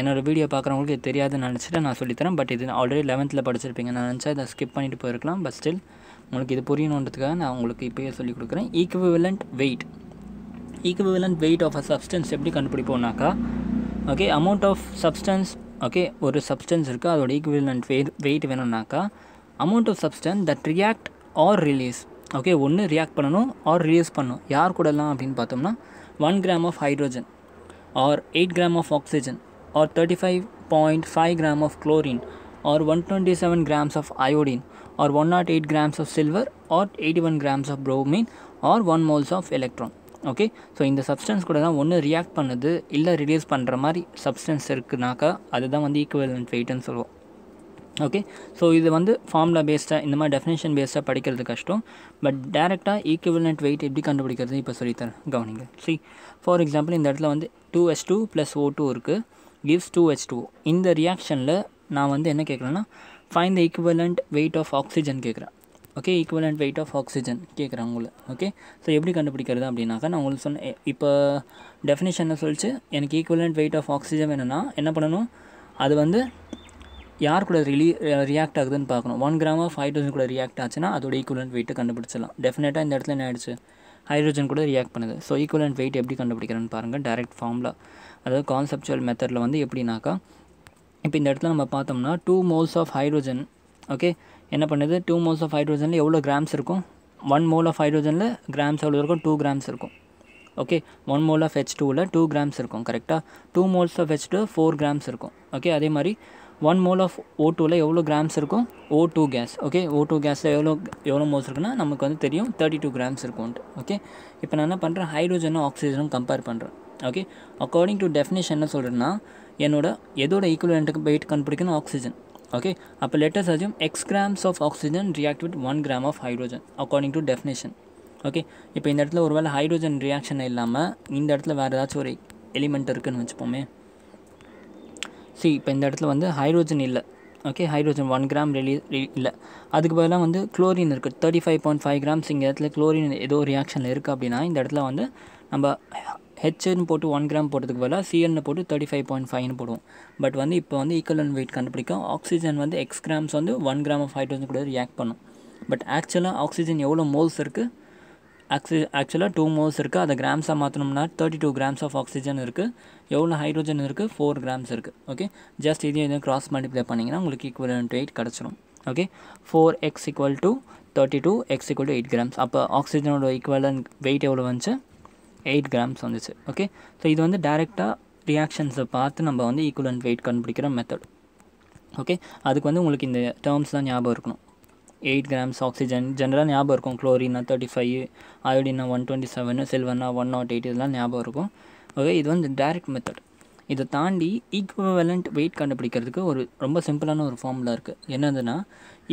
S1: என்னோடய வீடியோ பார்க்குறவங்களுக்கு இது தெரியாதுன்னு நினச்சிட்டு நான் சொல்லித்தரேன் பட் இது ஆல்ரெடி லெவன்த்தில் படிச்சிருப்பீங்க நான் நினச்சா இதை ஸ்கிப் பண்ணிட்டு போயிருக்கலாம் பட் ஸ்டில் உங்களுக்கு இது புரியணுன்றதுக்காக நான் உங்களுக்கு இப்போயே சொல்லிக் கொடுக்குறேன் equivalent weight equivalent weight of a substance எப்படி கண்டுபிடிப்போம்னாக்கா okay amount of substance okay ஒரு சப்ஸ்டன்ஸ் இருக்குது அதோட ஈக்குவலண்ட் வெயிட் வெயிட் வேணும்னாக்கா amount of substance that react or release okay ஒன்று ரியாக்ட் பண்ணணும் ஆர் ரிலீஸ் பண்ணணும் யார் கூடலாம் அப்படின்னு பார்த்தோம்னா one gram of hydrogen or eight gram of oxygen or thirty five point five gram of chlorine or one twenty seven grams of iodine or one naught eight grams of silver or eighty one grams of bromine or one moles of electron okay so இந்த substance கூட தான் ஒன்று react பண்ணுது இல்லை release பண்ணுற மாதிரி substance இருக்குனாக்கா அதுதான் வந்து ஈக்குவலன்ட் வெயிட்னு சொல்லுவோம் ஓகே ஸோ இது வந்து ஃபார்முலா பேஸ்டாக இந்த மாதிரி டெஃபினேஷன் பேஸ்டாக படிக்கிறது கஷ்டம் பட் டேரெக்டாக ஈக்குவலன்ட் வெயிட் எப்படி கண்டுபிடிக்கிறது இப்போ சொல்லித்தரேன் கவனிங்க சி ஃபார் எக்ஸாம்பிள் இந்த இடத்துல வந்து two S two plus O two இருக்குது கிவ்ஸ் டூ எச் டூ இந்த ரியாக்ஷனில் நான் வந்து என்ன கேட்குறேன்னா find the equivalent weight of oxygen கேட்குறேன் okay equivalent weight of oxygen கேட்குறேன் உங்களை ஓகே ஸோ எப்படி கண்டுபிடிக்கிறது அப்படின்னாக்கா நான் உங்களுக்கு சொன்ன இப்போ டெஃபினேஷனில் சொல்லிச்சு எனக்கு ஈக்குவலண்ட் வெயிட் ஆஃப் ஆக்சிஜன் வேணும்னா என்ன பண்ணணும் அது வந்து யார் கூட ரிலீ ரியாக்ட் ஆகுதுன்னு பார்க்கணும் ஒன் கிராம் ஆஃப் ஹைட்ரஜன் கூட ரியாக்ட் ஆச்சுன்னா அதோட ஈக்குவலன்ட் வெயிட்டை கண்டுபிடிச்சிடலாம் டெஃபினட்டாக இந்த இடத்துல என்ன ஆயிடுச்சு ஹைட்ரஜன் கூட ரியாக்ட் பண்ணுது ஸோ ஈக்குவலன்ட் வெயிட் எப்படி கண்டுபிடிக்கிறேன்னு பாருங்கள் டேரெக்ட் ஃபார்மில் அதாவது கான்செப்சுவல் மெத்தடில் வந்து எப்படின்னாக்கா இப்போ இந்த இடத்துல நம்ம பார்த்தோம்னா two moles of hydrogen okay என்ன பண்ணுது டூ மோல்ஸ் ஆஃப் ஹைட்ரஜனில் எவ்வளோ கிராம்ஸ் இருக்கும் ஒன் மோல் ஆஃப் ஹைட்ரஜனில் கிராம்ஸ் எவ்வளோ இருக்கும் டூ கிராம்ஸ் இருக்கும் okay one mole of H டூவில் டூ கிராம்ஸ் இருக்கும் கரெக்டாக two moles of H two four grams இருக்கும் ஓகே அதே மாதிரி ஒன் மோல் ஆஃப் ஓ டூவில் எவ்வளோ கிராம்ஸ் இருக்கும் O two gas okay O two கேஸில் எவ்வளோ எவ்வளோ மோல்ஸ் இருக்குன்னா நமக்கு வந்து தெரியும் தேர்ட்டி டூ கிராம்ஸ் இருக்கும்ன்ட்டு ஓகே இப்போ நான் என்ன பண்ணுறேன் ஹைட்ரோஜனும் ஆக்சிஜனும் கம்பேர் பண்ணுறேன் ஓகே அக்கார்டிங் டு டெஃபினேஷன் என்ன சொல்கிறேன்னா என்னோட எதோட ஈக்குவலண்ட்டுக்கு போயிட்டு கண்டுபிடிக்கணும் ஆக்சிஜன் ஓகே அப்போ let's assume X grams of oxygen react with one gram of hydrogen according to definition okay இப்போ இந்த இடத்துல ஒருவேளை ஹைட்ரோஜன் ரியாக்ஷன் இல்லாமல் இந்த இடத்துல வேறு ஏதாச்சும் ஒரு எலிமெண்ட் இருக்குதுன்னு வச்சுப்போமே சி இப்போ இந்த இடத்துல வந்து ஹைட்ரோஜன் இல்லை ஓகே ஹைட்ரோஜன் ஒன் கிராம் ரெலி இல்லை அதுக்கு பதிலாக வந்து குளோரின் இருக்குது thirty five point five grams இங்கே இடத்துல குளோரின் ஏதோ ரியாக்ஷனில் இருக்குது அப்படின்னா இந்த இடத்துல வந்து நம்ம ஹெச்னு போட்டு ஒன் கிராம் போட்டதுக்கு பதிலாக சிஎன்னு போட்டு தேர்ட்டி ஃபைவ் பாயிண்ட் ஃபைவ்னு போடுவோம் பட் வந்து இப்போ வந்து ஈக்குவலன் வெயிட் கண்டுபிடிக்கும் ஆக்சிஜன் வந்து எக்ஸ் கிராம்ஸ் வந்து ஒன் கிராம் ஆஃப் ஹைட்ரோஜன் கூட ரியாக்ட் பண்ணும் பட் ஆக்சுவலாக ஆக்சிஜன் எவ்வளோ மோல்ஸ் இருக்குது ஆக்சி ஆக்சுவலாக டூ மோர்ஸ் இருக்குது அதை கிராம்ஸாக மாற்றணும்னா thirty two grams of oxygen இருக்குது எவ்வளோ ஹைட்ரோஜன் இருக்குது ஃபோர் கிராம்ஸ் இருக்குது ஓகே ஜஸ்ட் இதையும் இதையும் க்ராஸ் மல்டிப்ளை பண்ணிங்கன்னா உங்களுக்கு ஈக்குவல் டு எயிட் கிடச்சிரும் okay four X equal to thirty two X equal to eight grams அப்போ ஆக்சிஜனோட ஈக்குவலன் வெயிட் எவ்வளோ வந்துச்சு எயிட் கிராம்ஸ் வந்துச்சு ஓகே ஸோ இது வந்து டேரெக்டாக ரியாக்ஷன்ஸை பார்த்து நம்ம வந்து ஈக்குவல் அண்ட் வெயிட் கண்டுபிடிக்கிற மெத்தட் ஓகே அதுக்கு வந்து உங்களுக்கு இந்த டேர்ம்ஸ் தான் ஞாபகம் இருக்கணும் எயிட் கிராம்ஸ் ஆக்சிஜன் ஜென்ரலாக ஞாபகம் இருக்கும் குளோரினா தேர்ட்டி ஃபைவ் அயோடினா ஒன் டுவெண்ட்டி செவனு சில்வர்னா ஒன் நாட் எயிட் இதெல்லாம் ஞாபகம் இருக்கும் ஓகே இது வந்து டைரக்ட் மெத்தட் இதை தாண்டி ஈக்குவலண்ட் வெயிட் கண்டுபிடிக்கிறதுக்கு ஒரு ரொம்ப சிம்பிளான ஒரு ஃபார்முலா இருக்குது என்னதுன்னா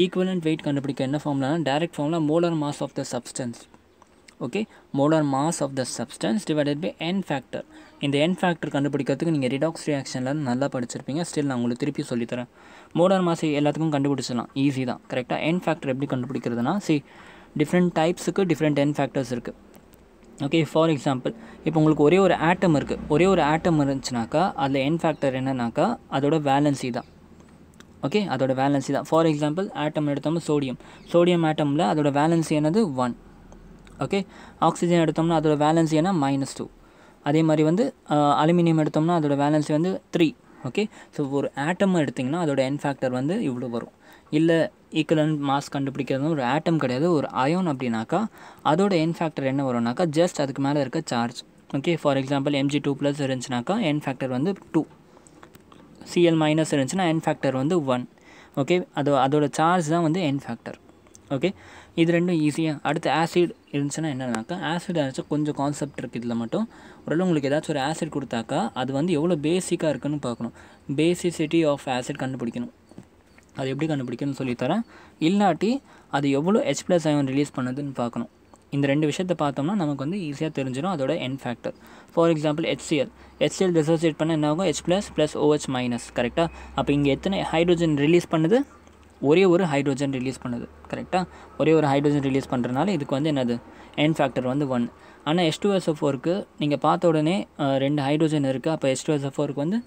S1: ஈக்குவலண்ட் வெயிட் கண்டுபிடிக்க என்ன ஃபார்முலானா direct formula molar mass of the substance okay molar mass of the substance divided by N factor இந்த என் ஃபேக்டர் கண்டுபிடிக்கிறதுக்கு நீங்கள் ரிடாக்ஸ் ரியாக்ஷனில் நல்லா படிச்சிருப்பீங்க ஸ்டில் நான் உங்களுக்கு திருப்பி சொல்லித்தரேன் மோலார் மாஸ் எல்லாத்துக்கும் கண்டுபிடிச்சிடலாம் ஈஸி தான் கரெக்டாக என் ஃபேக்டர் எப்படி கண்டுபிடிக்கிறதுனா சி டிஃப்ரெண்ட் டைப்ஸுக்கு டிஃப்ரெண்ட் என் ஃபேக்டர்ஸ் இருக்குது ஓகே ஃபார் எக்ஸாம்பிள் இப்போ உங்களுக்கு ஒரே ஒரு ஆட்டம் இருக்குது ஒரே ஒரு ஆட்டம் இருந்துச்சுனாக்கா அதில் என் ஃபேக்டர் என்னன்னாக்கா அதோட வேலன்சி தான் ஓகே அதோட வேலன்சி தான் ஃபார் எக்ஸாம்பிள் ஆட்டம் எடுத்தோம்னா சோடியம் சோடியம் ஆட்டமில் அதோட வேலன்சி என்னது ஒன் ஓகே ஆக்சிஜன் எடுத்தோம்னா அதோட வேலன்ஸ் ஏன்னா மைனஸ் டூ அதே மாதிரி வந்து அலுமினியம் எடுத்தோம்னா அதோட வேலன்ஸ் வந்து த்ரீ ஓகே ஸோ ஒரு ஆட்டம் எடுத்திங்கன்னா அதோட என் ஃபேக்டர் வந்து இவ்வளோ வரும் இல்லை ஈக்குவலன் மாஸ் கண்டுபிடிக்கிறது ஒரு ஆட்டம் கிடையாது ஒரு அயோன் அப்படின்னாக்கா அதோட என் ஃபேக்டர் என்ன வரும்னாக்கா ஜஸ்ட் அதுக்கு மேலே இருக்க charge okay for example MG two plus இருந்துச்சுனாக்கா என் ஃபேக்டர் வந்து டூ சிஎல் மைனஸ் இருந்துச்சுன்னா என் ஃபேக்டர் வந்து ஒன் ஓகே அது அதோட சார்ஜ் தான் வந்து என் ஃபேக்டர் ஓகே இது ரெண்டும் ஈஸியாக அடுத்து ஆசிட் இருந்துச்சுன்னா என்னன்னாக்கா ஆசிட் ஆச்சு கொஞ்சம் கான்செப்ட் இருக்குது இதில் மட்டும் ஓரளவு உங்களுக்கு ஏதாச்சும் ஒரு ஆசிட் கொடுத்தாக்கா அது வந்து எவ்வளோ பேசிக்காக இருக்குன்னு பார்க்கணும் பேசிசிட்டி ஆஃப் ஆசிட் கண்டுபிடிக்கணும் அது எப்படி கண்டுபிடிக்கணும்னு சொல்லித்தரேன் இல்லாட்டி அது எவ்வளோ ஹெச் ப்ளஸ் ஒன் ரிலீஸ் பண்ணுதுன்னு பார்க்கணும் இந்த ரெண்டு விஷயத்தை பார்த்தோம்னா நமக்கு வந்து ஈஸியாக தெரிஞ்சிடும் அதோட N factor for example HCL HCL dissociate பண்ண என்ன ஆகும் H plus plus OH minus கரெக்டாக அப்போ இங்கே எத்தனை ஹைட்ரோஜன் ரிலீஸ் பண்ணுது ஒரே ஒரு ஹைட்ரோஜன் ரிலீஸ் பண்ணுது கரெக்டாக ஒரே ஒரு ஹைட்ரோஜன் ரிலீஸ் பண்ணுறதுனால இதுக்கு வந்து என்னது என் ஃபேக்டர் வந்து ஒன் ஆனால் எஸ் டூ எஸ்எஃப் ஃபோருக்கு நீங்கள் பார்த்த உடனே ரெண்டு ஹைட்ரோஜன் இருக்குது அப்போ எஸ் டூ எஸ்எஃப் ஃபோருக்கு வந்து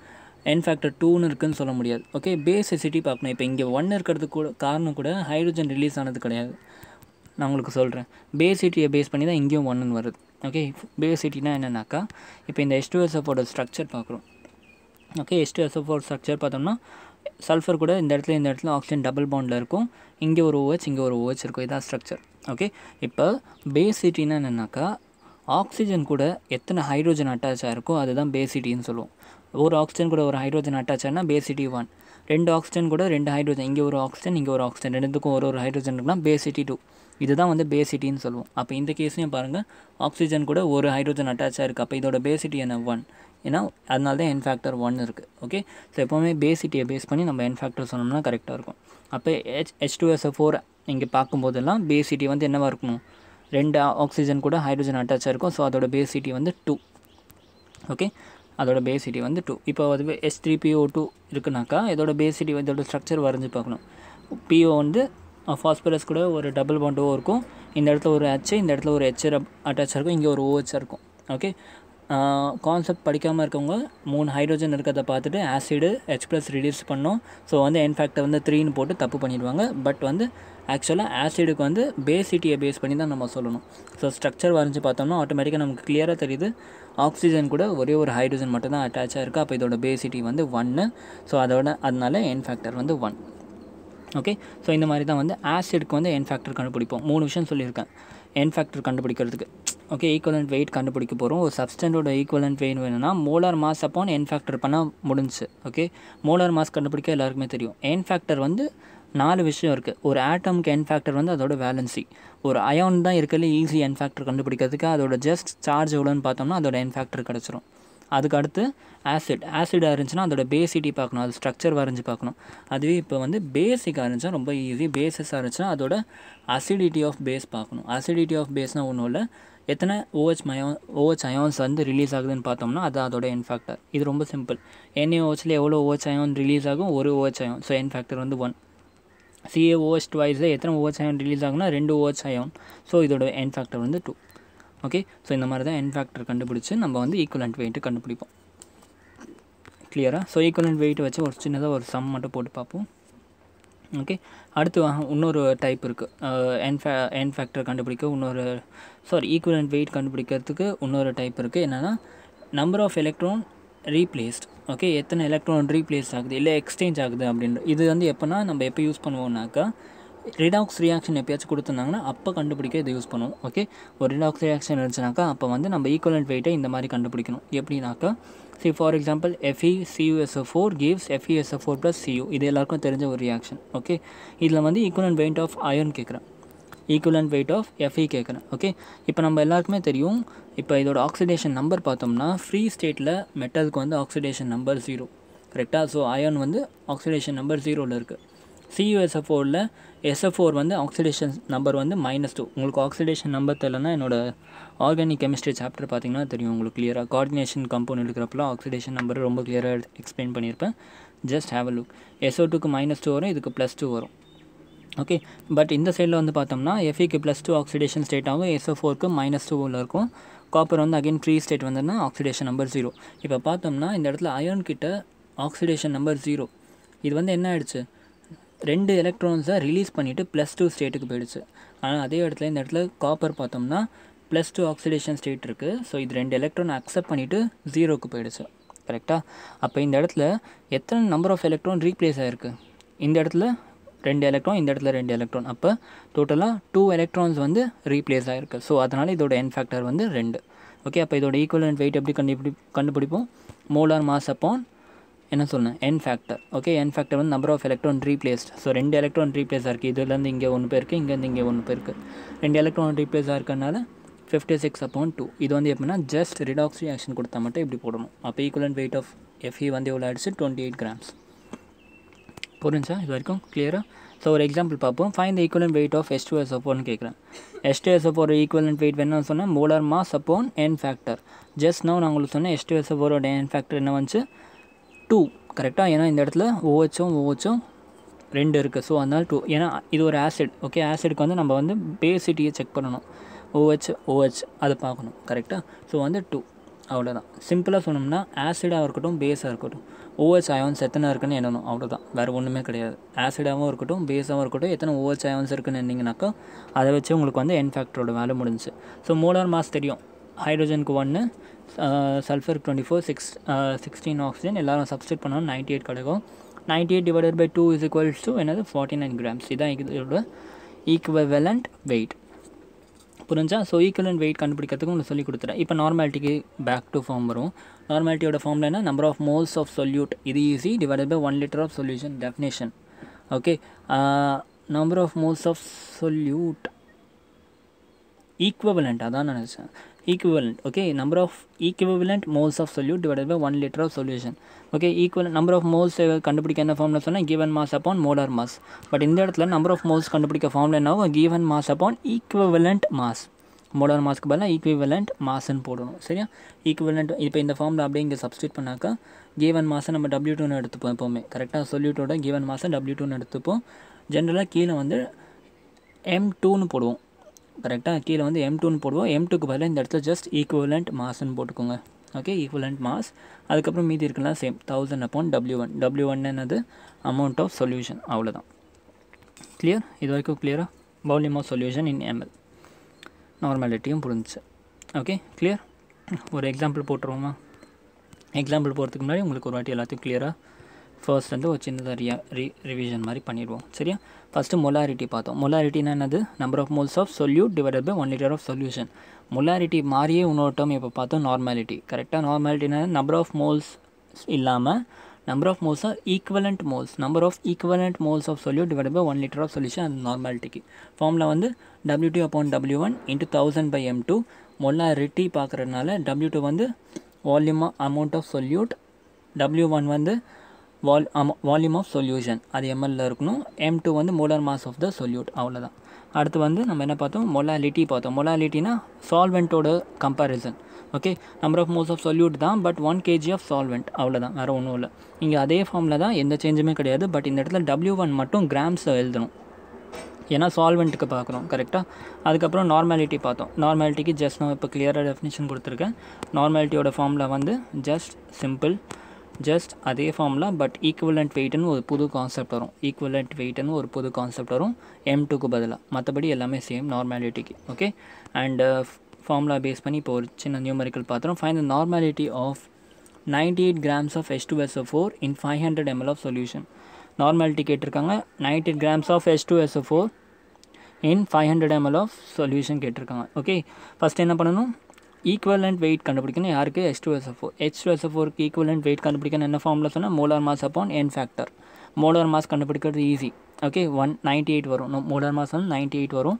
S1: என் ஃபேக்டர் டூன்னு இருக்குன்னு சொல்ல முடியாது ஓகே பேசிசிட்டி பார்க்கணும் இப்போ இங்கே ஒன்று இருக்கிறது கூட காரணம் கூட ஹைட்ரோஜன் ரிலீஸ் ஆனது கிடையாது நான் உங்களுக்கு சொல்கிறேன் பேசிட்டியை பேஸ் பண்ணி தான் இங்கேயும் ஒன்றுன்னு வருது ஓகே பேசிட்டினா என்னென்னாக்கா இப்போ இந்த எஸ் டூ ஸ்ட்ரக்சர் பார்க்குறோம் ஓகே எஸ் டூ ஸ்ட்ரக்சர் பார்த்தோம்னா சல்ஃபர் கூட இந்த இடத்துல இந்த இடத்துல ஆக்சிஜன் டபுள் பாண்டில் இருக்கும் இங்கே ஒரு ஓஹெச் OH, இங்கே ஒரு ஓஹெச் OH இருக்கும் இதான் ஸ்ட்ரக்சர் ஓகே இப்போ பேசிட்டின்னா என்னென்னாக்கா ஆக்சிஜன் கூட எத்தனை ஹைட்ரோஜன் அட்டாச் ஆகிருக்கோ அதுதான் பேசிட்டின்னு சொல்லுவோம் ஒரு ஆக்சிஜன் கூட ஒரு ஹைட்ரோஜன் அட்டாச் ஆனால் பேசிட்டி ஒன் ரெண்டு ஆக்சிஜன் கூட ரெண்டு ஹைட்ரோஜன் இங்கே ஒரு ஆக்சிஜன் இங்கே ஒரு ஆக்சிஜன் ரெண்டுக்கும் ஒரு ஒரு ஹைட்ரோஜன் இருக்குன்னா பேசிட்டி டூ இதுதான் வந்து பேசிட்டின்னு சொல்லுவோம் அப்போ இந்த கேஸ்லையும் பாருங்கள் ஆக்சிஜன் கூட ஒரு ஹைட்ரோஜன் அட்டாச்சாக இருக்குது அப்போ இதோட பேசிட்டி என்ன ஒன் ஏன்னா அதனால தான் என் ஃபேக்டர் ஒன் இருக்குது ஓகே ஸோ எப்போவுமே பேசிட்டியை பேஸ் பண்ணி நம்ம என் ஃபேக்டர் சொன்னோம்னா கரெக்டாக இருக்கும் அப்போ H H two S four இங்கே பார்க்கும்போதெல்லாம் பேசிட்டி வந்து என்னவாக இருக்கணும் ரெண்டு ஆக்சிஜன் கூட ஹைட்ரஜன் அட்டாச்சாக இருக்கும் ஸோ அதோட பேசிட்டி வந்து டூ ஓகே அதோட பேசிட்டி வந்து டூ இப்போ அது எஸ் த்ரீ பிஓ டூ இருக்குனாக்கா இதோட பேசிட்டி இதோட ஸ்ட்ரக்சர் வரைஞ்சி பார்க்கணும் பிஓ வந்து ஃபாஸ்பரஸ் கூட ஒரு டபுள் பாண்டோ இருக்கும் இந்த இடத்துல ஒரு ஹெச் இந்த இடத்துல ஒரு ஹெச்ஆர் அட்டாச்சாக இருக்கும் இங்கே ஒரு ஓஹெச் இருக்கும் ஓகே கான்செப்ட் படிக்காமல் இருக்கவங்க மூணு ஹைட்ரோஜன் இருக்கிறத பார்த்துட்டு ஆசிடு ஹெச் ப்ளஸ் ரிடியூஸ் பண்ணோம் ஸோ வந்து என் ஃபேக்டர் வந்து த்ரீன்னு போட்டு தப்பு பண்ணிடுவாங்க பட் வந்து ஆக்சுவலாக ஆசிடுக்கு வந்து பேசிட்டியை பேஸ் பண்ணி தான் நம்ம சொல்லணும் ஸோ ஸ்ட்ரக்சர் வரைஞ்சி பார்த்தோம்னா ஆட்டோமேட்டிக்காக நமக்கு கிளியராக தெரியுது ஆக்சிஜன் கூட ஒரே ஒரு ஹைட்ரஜன் மட்டும் தான் அட்டாச்சாக இருக்குது அப்போ இதோட பேசிட்டி வந்து ஒன்று ஸோ அதோட அதனால என் ஃபேக்டர் வந்து ஒன் ஓகே ஸோ இந்த மாதிரி தான் வந்து ஆசிடுக்கு வந்து என் ஃபேக்டர் கண்டுபிடிப்போம் மூணு விஷயம் சொல்லியிருக்கேன் என் ஃபேக்டர் கண்டுபிடிக்கிறதுக்கு ஓகே ஈக்குவலன்ட் வெயிட் கண்டுபிடிக்க போகிறோம் ஒரு சப்ஸ்டண்டோட ஈக்குவலண்ட் வெயின் வேணும்னா மோலார் மாஸ் அப்பான் என் ஃபேக்டர் பண்ணால் முடிஞ்சு ஓகே மோலார் மாஸ் கண்டுபிடிக்க எல்லாருக்குமே தெரியும் என் ஃபேக்டர் வந்து நாலு விஷயம் இருக்குது ஒரு ஆட்டம்க்கு என் ஃபேக்டர் வந்து அதோட வேலன்சி ஒரு அயோன் தான் இருக்கிறதுல ஈஸி என் ஃபேக்டர் கண்டுபிடிக்கிறதுக்கு அதோட ஜஸ்ட் சார்ஜ் எவ்வளோன்னு பார்த்தோம்னா அதோட என் ஃபேக்டர் கிடச்சிரும் அதுக்கு அடுத்து ஆசிட் ஆசிடாக இருந்துச்சுன்னா அதோட பேசிட்டி பார்க்கணும் அது ஸ்ட்ரக்சர் வரைஞ்சி பார்க்கணும் அதுவே இப்போ வந்து பேசிக்காக இருந்துச்சுன்னா ரொம்ப ஈஸி பேஸஸாக இருந்துச்சுன்னா அதோட அசிடிட்டி ஆஃப் பேஸ் பார்க்கணும் அசிடிட்டி ஆஃப் பேஸ்னால் ஒன்றும் இல்லை எத்தனை ஓஹெச் மயோன் ஓஹெச் அயோன்ஸ் வந்து ரிலீஸ் ஆகுதுன்னு பார்த்தோம்னா அது அதோட என்ஃபேக்டர் ஃபேக்டர் இது ரொம்ப சிம்பிள் ஓஹெச்சில் எவ்வளோ ஓஹெச் அயோன் ரிலீஸ் ஆகும் ஒரு OH ion so N factor factor வந்து ஒன் சிஏ ஓஹெச் டுவைஸில் எத்தனை ஓஹெச் அயோன் ரிலீஸ் ஆகுனா ரெண்டு ஓஹெச் அயோன் ஸோ இதோட என்ஃபேக்டர் ஃபேக்டர் வந்து டூ ஓகே ஸோ இந்த மாதிரி தான் என் ஃபேக்டர் கண்டுபிடிச்சி நம்ம வந்து ஈக்குவலண்ட் வெயிட்டு கண்டுபிடிப்போம் கிளியராக ஸோ ஈக்குவலண்ட் வெயிட்டு வச்சு ஒரு சின்னதாக ஒரு சம் மட்டும் போட்டு பார்ப்போம் ஓகே அடுத்து இன்னொரு டைப் இருக்குது என் ஃபே என் ஃபேக்டர் கண்டுபிடிக்க இன்னொரு சாரி ஈக்குவலண்ட் வெயிட் கண்டுபிடிக்கிறதுக்கு இன்னொரு டைப் இருக்குது என்னென்னா number of electron replaced okay எத்தனை எலக்ட்ரான் ரீப்ளேஸ் ஆகுது இல்லை எக்ஸ்சேஞ்ச் ஆகுது அப்படின்ற இது வந்து எப்போனா நம்ம எப்போ யூஸ் பண்ணுவோம்னாக்கா ரிடாக்ஸ் ரியாக்ஷன் எப்பயாச்சும் கொடுத்துருந்தாங்கன்னா அப்போ கண்டுபிடிக்க இதை யூஸ் பண்ணுவோம் ஓகே ஒரு ரிடாக்ஸ் ரியாக்ஷன் இருந்துச்சுனாக்கா அப்போ வந்து நம்ம அண்ட் வெயிட்டை இந்த மாதிரி கண்டுபிடிக்கணும் எப்படின்னாக்கா see for example FE CUSF four gives FESF four plus CU இது எல்லாருக்கும் தெரிஞ்ச ஒரு ரியாக்ஷன் ஓகே இதில் வந்து அண்ட் வெயிட் ஆஃப் அயர்ன் கேட்குறேன் அண்ட் வெயிட் ஆஃப் எஃப்இ கேட்குறேன் ஓகே இப்போ நம்ம எல்லாருக்குமே தெரியும் இப்போ இதோட ஆக்சிடேஷன் நம்பர் பார்த்தோம்னா ஃப்ரீ ஸ்டேட்டில் மெட்டலுக்கு வந்து ஆக்சிடேஷன் நம்பர் ஜீரோ கரெக்டாக ஸோ அயர்ன் வந்து ஆக்சிடேஷன் நம்பர் ஜீரோவில் இருக்குது சியூஎஸ்எஃப்ஓவில் எஸ்எஃப்ஓர் வந்து ஆக்சிடேஷன் நம்பர் வந்து மைனஸ் டூ உங்களுக்கு ஆக்சிடேஷன் நம்பர் தெரியலனா என்னோடய ஆர்கானிக் கெமிஸ்ட்ரி சாப்டர் பார்த்தீங்கன்னா தெரியும் உங்களுக்கு க்ளியராக கோஆர்டினேஷன் கம்பௌண்ட் இருக்கிறப்பலாம் ஆக்சிடேஷன் நம்பர் ரொம்ப க்ளியராக எக்ஸ்பிளைன் பண்ணியிருப்பேன் just have a look SO டூக்கு மைனஸ் டூ வரும் இதுக்கு ப்ளஸ் டூ வரும் ஓகே பட் இந்த சைடில் வந்து பார்த்தோம்னா எஃபிக்கு ப்ளஸ் டூ ஆக்சிடேஷன் ஸ்டேட் ஆகும் எஸ்ஓ மைனஸ் டூ டூவில் இருக்கும் காப்பர் வந்து அகைன் ஃப்ரீ ஸ்டேட் வந்துன்னா ஆக்சிடேஷன் நம்பர் ஜீரோ இப்போ பார்த்தோம்னா இந்த இடத்துல அயர்ன் கிட்ட ஆக்சிடேஷன் நம்பர் ஜீரோ இது வந்து என்ன ஆயிடுச்சு ரெண்டு எலக்ட்ரான்ஸை ரிலீஸ் பண்ணிவிட்டு ப்ளஸ் டூ ஸ்டேட்டுக்கு போயிடுச்சு ஆனால் அதே இடத்துல இந்த இடத்துல காப்பர் பார்த்தோம்னா ப்ளஸ் டூ ஆக்சிடேஷன் ஸ்டேட் இருக்குது ஸோ இது ரெண்டு எலக்ட்ரான் அக்செப்ட் பண்ணிவிட்டு ஜீரோக்கு போயிடுச்சு கரெக்டாக அப்போ இந்த இடத்துல எத்தனை நம்பர் ஆஃப் எலக்ட்ரான் ரீப்ளேஸ் ஆகிருக்கு இந்த இடத்துல ரெண்டு எலக்ட்ரான் இந்த இடத்துல ரெண்டு எலக்ட்ரான் அப்போ டோட்டலாக டூ எலக்ட்ரான்ஸ் வந்து ரீப்ளேஸ் ஆகிருக்கு ஸோ அதனால் இதோட என் ஃபேக்டர் வந்து ரெண்டு ஓகே அப்போ இதோட ஈக்குவலன்ட் வெயிட் எப்படி கண்டுபிடி கண்டுபிடிப்போம் மோலார் மாஸ் அப்பான் என்ன சொல்லுங்கள் n factor okay n factor வந்து number of electron replaced so ரெண்டு எலக்ட்ரான் ரீப்ளேஸ் இருக்குது இதுலேருந்து இங்கே ஒன்று போயிருக்கு இங்கேருந்து இங்கே ஒன்று போயிருக்கு ரெண்டு எலக்ட்ரான் ரீப்ளேஸ் ஆகிறதுனால ஃபிஃப்டி சிக்ஸ் அப்பான் டூ இது வந்து எப்படின்னா ஜஸ்ட் ரிடாக்ஸ் ரியாக்ஷன் கொடுத்தா மட்டும் இப்படி போடணும் அப்போ ஈக்குவலன் வெயிட் ஆஃப் எஃப்இ வந்து எவ்வளோ ஆயிடுச்சு டுவெண்ட்டி எயிட் கிராம்ஸ் புரிஞ்சா இது வரைக்கும் கிளியராக ஸோ ஒரு எக்ஸாம்பிள் பார்ப்போம் find the equivalent weight of S two S அப்போன்னு கேட்குறேன் எஸ் டூ எஸ் அப்போ ஈக்குவலன் வெயிட் வேணும்னு சொன்னால் molar mass upon n factor just நான் உங்களுக்கு சொன்னேன் எஸ் டூ எஸ் அப்போரோட என் ஃபேக்டர் என்ன வந்துச்சு டூ கரெக்டாக ஏன்னா இந்த இடத்துல ஒவ்வொச்சும் ஒவ்வொச்சும் ரெண்டு இருக்குது ஸோ அதனால் டூ ஏன்னா இது ஒரு ஆசிட் ஓகே ஆசிடுக்கு வந்து நம்ம வந்து பேசிட்டியை செக் பண்ணணும் ஓஹெச் ஓஹெச் அதை பார்க்கணும் கரெக்டாக ஸோ வந்து டூ அவ்வளோதான் சிம்பிளாக சொன்னோம்னா ஆசிடாக இருக்கட்டும் பேஸாக இருக்கட்டும் ஓஹெச் அயோன்ஸ் எத்தனை இருக்குன்னு எண்ணணும் அவ்வளோதான் வேறு ஒன்றுமே கிடையாது ஆசிடாகவும் இருக்கட்டும் பேஸாகவும் இருக்கட்டும் எத்தனை ஓஹெச் அயோன்ஸ் இருக்குன்னு எண்ணிங்கனாக்கா அதை வச்சு உங்களுக்கு வந்து என் ஃபேக்டரோட வேலை முடிஞ்சு ஸோ மோலார் மாஸ் தெரியும் ஹைட்ரோஜனுக்கு ஒன்று sulphur twenty four six sixteen oxygen எல்லோரும் சப்ஸ்டியூட் பண்ணணும் நைன்ட்டி எயிட் கிடைக்கும் ninety eight divided by two is equals to என்னது ஃபார்ட்டி நைன் கிராம்ஸ் இதான் இதோட ஈக்குவலண்ட் வெயிட் புரிஞ்சா ஸோ ஈக்குவலன் வெயிட் கண்டுபிடிக்கிறதுக்கு உங்களுக்கு சொல்லி கொடுத்துறேன் இப்போ நார்மாலிட்டிக்கு பேக் டு ஃபார்ம் வரும் நார்மாலிட்டியோட ஃபார்மில் என்ன number of moles of solute இது easy divided by one litre of solution definition okay number of moles of solute equivalent அதான் நினச்சேன் equivalent okay number of equivalent moles of solute divided by 1 liter of solution okay equal number of moles can be kandupidikka enna formula sonna given mass upon molar mass but in the number of moles can kandupidikka formula enna given mass upon equivalent mass molar mass ku equivalent mass nu podanum seriya equivalent If in the formula I am abdi inga substitute pannaaka given mass namma w2 nu eduthupom epome correct ah solute oda given mass w2 nu eduthupom generally keela vandu m2 nu poduvom கரெக்டாக கீழே வந்து M டூன்னு போடுவோம் M டூக்கு பதிலாக இந்த இடத்துல just equivalent மாஸ்ன்னு போட்டுக்கோங்க ஓகே ஈக்குவலண்ட் மாஸ் அதுக்கப்புறம் மீதி இருக்கலாம் same thousand upon W one W one என்னது அமௌண்ட் ஆஃப் சொல்யூஷன் அவ்வளோதான் கிளியர் இது வரைக்கும் கிளியராக volume of solution in ML நார்மாலிட்டியும் புரிஞ்சிச்சு ஓகே கிளியர் ஒரு எக்ஸாம்பிள் போட்டுருவோமா எக்ஸாம்பிள் போகிறதுக்கு முன்னாடி உங்களுக்கு ஒரு வாட்டி எல்லாத்தையும் கிளியராக ஃபர்ஸ்ட்லேருந்து ஒரு சின்னதாக ரியா ரி ரிவிஷன் மாதிரி பண்ணிடுவோம் சரியா ஃபஸ்ட்டு மொலாரிட்டி பார்த்தோம் மொலாரிட்டினா என்னது number of moles of solute divided by one litre of solution molarity மாறியே இன்னொரு டேர்ம் இப்போ பார்த்தோம் நார்மாலிட்டி கரெக்டாக நார்மாலிட்டினா நம்பர் ஆஃப் மோல்ஸ் இல்லாமல் number of moles or equivalent moles number of equivalent moles of solute divide by one litre of solution அது நார்மாலிட்டிக்கு ஃபார்மில் வந்து W two upon W one into thousand by M two molarity பார்க்குறதுனால W two வந்து volume amount of solute W one வந்து வால் volume of solution அது எம்எல்ல இருக்கணும் எம் டூ வந்து molar mass of the solute அவ்வளோதான் அடுத்து வந்து நம்ம என்ன பார்த்தோம் மொலாலிட்டி பார்த்தோம் மொலாலிட்டினா சால்வெண்ட்டோட comparison okay number of moles of solute தான் but one KG of solvent அவ்வளோதான் வேறு ஒன்றும் இல்லை இங்கே அதே ஃபார்மில் தான் எந்த சேஞ்சுமே கிடையாது பட் இந்த இடத்துல டபிள்யூ ஒன் மட்டும் கிராம்ஸில் எழுதணும் ஏன்னா சால்வெண்ட்டுக்கு பார்க்குறோம் கரெக்டாக அதுக்கப்புறம் நார்மாலிட்டி பார்த்தோம் நார்மாலிட்டிக்கு ஜஸ்ட் நான் இப்போ கிளியராக டெஃபினேஷன் கொடுத்துருக்கேன் நார்மாலிட்டியோட ஃபார்மில் வந்து ஜஸ்ட் சிம்பிள் ஜஸ்ட் அதே ஃபார்மில் பட் ஈக்குவலண்ட் வெயிட்டுன்னு ஒரு புது கான்செப்ட் வரும் ஈக்குவலண்ட் வெயிட்டுன்னு ஒரு புது கான்செப்ட் வரும் எம் டூக்கு பதிலாக மற்றபடி எல்லாமே சேம் நார்மாலிட்டிக்கு ஓகே அண்டு ஃபார்முலா பேஸ் பண்ணி இப்போ ஒரு சின்ன நியூமரிக்கல் பார்த்துரும் find the normality of ninety eight grams of S two SO four in five hundred ML of solution normality கேட்டிருக்காங்க ninety eight grams of S two SO four in five hundred ML of solution கேட்டிருக்காங்க okay first என்ன பண்ணணும் equivalent weight கண்டுபிடிக்கணும் யாருக்கு H two SF H two ஃபோருக்கு equivalent weight கண்டுபிடிக்கணும் என்ன ஃபார்மில் சொன்னால் மோலார் மாஸ் அப்பான் என் ஃபேக்டர் மோலார் மாஸ் கண்டுபிடிக்கிறது easy okay one ninety eight வரும் மோலார் மாஸ் வந்து நைன்ட்டி எயிட் வரும்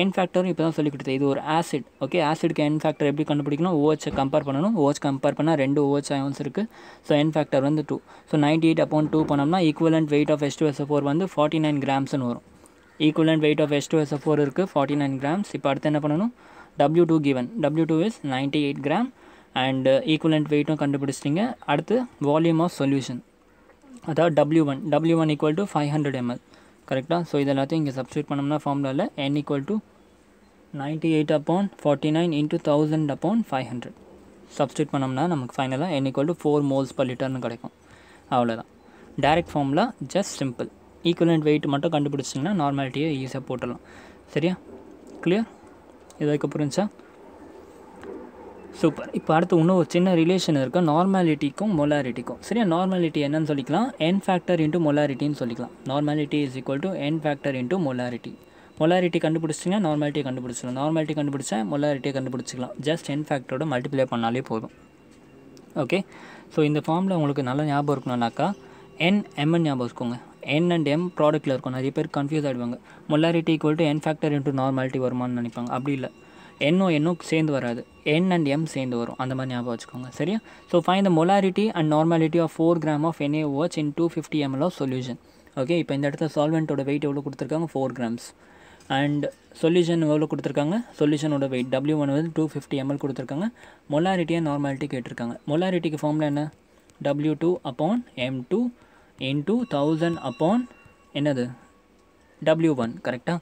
S1: என் ஃபேக்டரும் இப்போ தான் சொல்லி கொடுத்தது இது ஒரு ஆசிட் ஓகே ஆசிடுக்கு என் ஃபேக்டர் எப்படி கண்டுபிடிக்கணும் ஓஹெச்சை OH கம்பேர் பண்ணணும் ஓஹெச் கம்பேர் பண்ணால் ரெண்டு ஓஹெச் அயோன்ஸ் இருக்குது ஸோ என் ஃபேக்டர் வந்து two so ninety eight upon two பண்ணோம்னா equivalent weight of S two S four வந்து ஃபார்ட்டி நைன் கிராம்ஸ்னு வரும் equivalent weight of S two S four இருக்குது ஃபார்ட்டி நைன் கிராம்ஸ் இப்போ அடுத்து என்ன பண்ணணும் W2 given W2 is 98 gram and equivalent uh, வெயிட்டும் கண்டுபிடிச்சிட்டிங்க அடுத்து வால்யூம் ஆஃப் சொல்யூஷன் அதாவது W one W one equal to five hundred ML கரெக்டாக ஸோ இது எல்லாத்தையும் இங்கே சப்ஸ்டியூட் பண்ணோம்னா ஃபார்முலாவில் N equal to ninety eight upon forty nine into thousand upon five hundred substitute பண்ணோம்னா நமக்கு ஃபைனலாக N equal to four moles per லிட்டர்னு கிடைக்கும் அவ்வளோதான் direct formula just simple equivalent weight மட்டும் கண்டுபிடிச்சிங்கன்னா நார்மாலிட்டியை ஈஸியாக போட்டுடலாம் சரியா கிளியர் ஏதாவது புரிஞ்சா சூப்பர் இப்போ அடுத்து இன்னும் ஒரு சின்ன ரிலேஷன் இருக்கும் நார்மாலிட்டிக்கும் மொலாரிட்டிக்கும் சரியா நார்மாலிட்டி என்னன்னு சொல்லிக்கலாம் என் ஃபேக்டர் இன்ட்டு மொலாரிட்டின்னு சொல்லிக்கலாம் normality is equal to n factor into molarity molarity கண்டுபிடிச்சிங்கன்னா நார்மாலிட்டி கண்டுபிடிச்சிக்கலாம் நார்மாலிட்டி கண்டுபிடிச்சா மொலாரிட்டியை கண்டுபிடிச்சிக்கலாம் ஜஸ்ட் என் ஃபேக்டரோட மல்டிப்ளை பண்ணாலே போதும் ஓகே ஸோ இந்த ஃபார்மில் உங்களுக்கு நல்லா ஞாபகம் இருக்கணும்னாக்கா என் எம்என் ஞாபகம் இருக்குங்க என் அண்ட் எம் ப்ராடக்ட்டில் இருக்கும் நிறைய பேர் கன்ஃபியூஸ் ஆகிடுவாங்க molarity equal to n factor into normality வருமானு நினைப்பாங்க அப்படி இல்லை என்னோ என்னோ சேர்ந்து வராது என் அண்ட் எம் சேர்ந்து வரும் அந்த மாதிரி ஞாபகம் வச்சுக்கோங்க சரியா so find the molarity and normality of four gram of NA watch in two fifty ML of solution okay இப்போ இந்த இடத்துல சால்வெண்ட்டோட வெயிட் எவ்வளோ கொடுத்துருக்காங்க ஃபோர் கிராம்ஸ் அண்ட் சொல்யூஷன் எவ்வளோ கொடுத்துருக்காங்க சொல்யூஷனோட வெயிட் டபிள்யூ ஒன் வந்து டூ ஃபிஃப்டி எம்எல் கொடுத்துருக்காங்க மொலாரிட்டி அண்ட் நார்மாலிட்டி கேட்டிருக்காங்க மொலாரிட்டிக்கு ஃபார்ம்ல என்ன W two upon M two into thousand upon என்னது டபிள்யூ ஒன் கரெக்டாக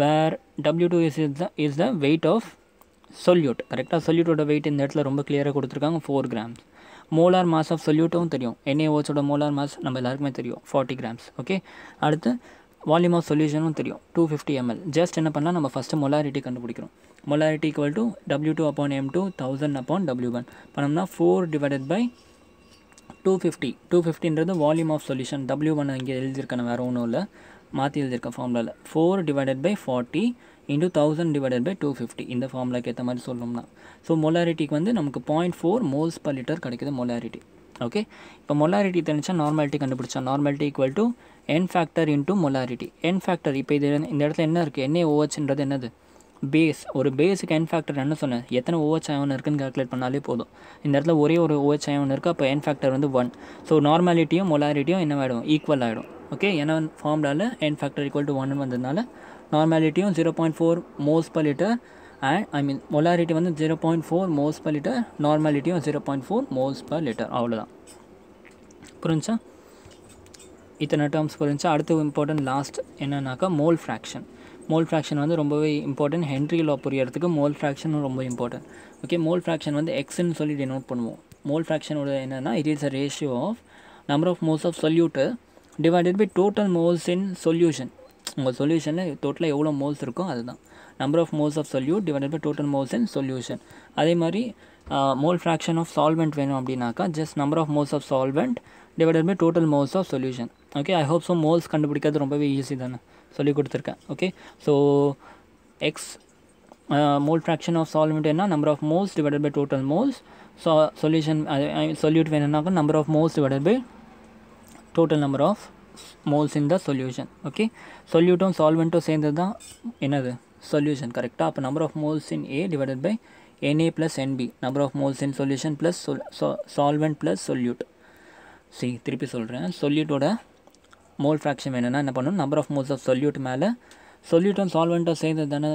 S1: where W two is is the is the weight of solute கரெக்டாக சொல்யூட்டோட வெயிட் இந்த இடத்துல ரொம்ப கிளியராக கொடுத்துருக்காங்க four grams molar mass of சொல்யூட்டும் தெரியும் என்ஏஓஸோட மோலார் மாஸ் நம்ம எல்லாருக்குமே தெரியும் ஃபார்ட்டி கிராம்ஸ் ஓகே அடுத்து வால்யூம் ஆஃப் சொல்யூஷனும் தெரியும் டூ ஃபிஃப்டி எம்எல் ஜஸ்ட் என்ன பண்ணலாம் நம்ம ஃபஸ்ட்டு மொலாரிட்டி கண்டுபிடிக்கிறோம் molarity equal to W two upon M two thousand upon W one பண்ணோம்னா four divided by two fifty two ஃபிஃப்டின்றது volume of solution W one இங்கே எழுதியிருக்கேன் வேறு ஒன்றும் இல்லை மாற்றி எழுதியிருக்கேன் ஃபார்முலாவில் four divided by forty into thousand divided by two fifty இந்த ஃபார்முலாக்கு ஏற்ற மாதிரி சொல்லணும்னா ஸோ மொலாரிட்டிக்கு வந்து நமக்கு point four moles per litre கிடைக்குது மொலாரிட்டி ஓகே இப்போ மொலாரிட்டி தெரிஞ்சா நார்மாலிட்டி கண்டுபிடிச்சா normality equal to n factor into molarity n factor இப்போ இது இந்த இடத்துல என்ன இருக்குது என்ன ஓஹெச்ன்றது என்னது பேஸ் ஒரு பேஸுக்கு என் ஃபேக்டர் என்ன சொன்னேன் எத்தனை ஓஹெச் OH அயன் இருக்குன்னு கால்குலேட் பண்ணாலே போதும் இந்த இடத்துல ஒரே ஒரு ஓஹெச் OH ஒன்று இருக்குது அப்போ என் ஃபேக்டர் வந்து ஒன் ஸோ நார்மாலிட்டியும் மொலாரிட்டியும் ஆகிடும் ஈக்குவல் ஆகிடும் ஓகே ஏன்னா ஃபார்ம்லால என் ஃபேக்டர் ஈக்குவல் டு ஒன்னு வந்ததுனால நார்மாலிட்டியும் zero point four moles per litre and I mean molarity வந்து zero point four moles per litre நார்மாலிட்டியும் zero point four moles per litre அவ்வளோதான் புரிஞ்சா இத்தனை டேர்ம்ஸ் புரிஞ்சா அடுத்து இம்பார்ட்டன்ட் லாஸ்ட் என்னன்னாக்கா மோல் ஃப்ராக்ஷன் மோல் ஃப்ராக்ஷன் வந்து ரொம்பவே இம்பார்ட்டன்ட் ஹென்ரி லா புரியறதுக்கு மோல் ஃப்ராக்ஷனும் ரொம்ப இம்பார்ட்டன்ட் ஓகே மோல் ஃப்ராக்ஷன் வந்து எக்ஸ்ன்னு சொல்லி டினோட் பண்ணுவோம் மோல் ஃப்ராக்ஷனோட என்னென்னா it is a ratio of number of moles of solute divided by total moles in solution உங்கள் சொல்யூஷனில் டோட்டலாக எவ்வளோ மோல்ஸ் இருக்கோ அதுதான் number of moles of solute divided by total moles in solution அதே மாதிரி மோல் ஃப்ராக்ஷன் ஆஃப் சால்வெண்ட் வேணும் அப்படின்னாக்கா just number of moles of solvent divided by total moles of solution okay I hope so moles கண்டுபிடிக்கிறது ரொம்பவே easy தானே சொல்லி கொடுத்துருக்கேன் okay so x mole fraction of solvent என்ன number of moles divided by total moles so solution solute வேணும்னாக்கா number of moles divided by total number of moles in the solution okay சொல்யூட்டும் சால்வெண்ட்டும் சேர்ந்தது தான் என்னது சொல்யூஷன் கரெக்டாக அப்போ number of moles in A divided by NA plus NB number of moles in solution plus சொல் solvent plus solute சரி திருப்பி சொல்கிறேன் சொல்யூட்டோட மோல் ஃப்ராக்ஷன் வேணும்னா என்ன பண்ணணும் number of moles of solute மேலே சொல்யூட்டும் சால்வெண்ட்டும் சேர்ந்தது தானே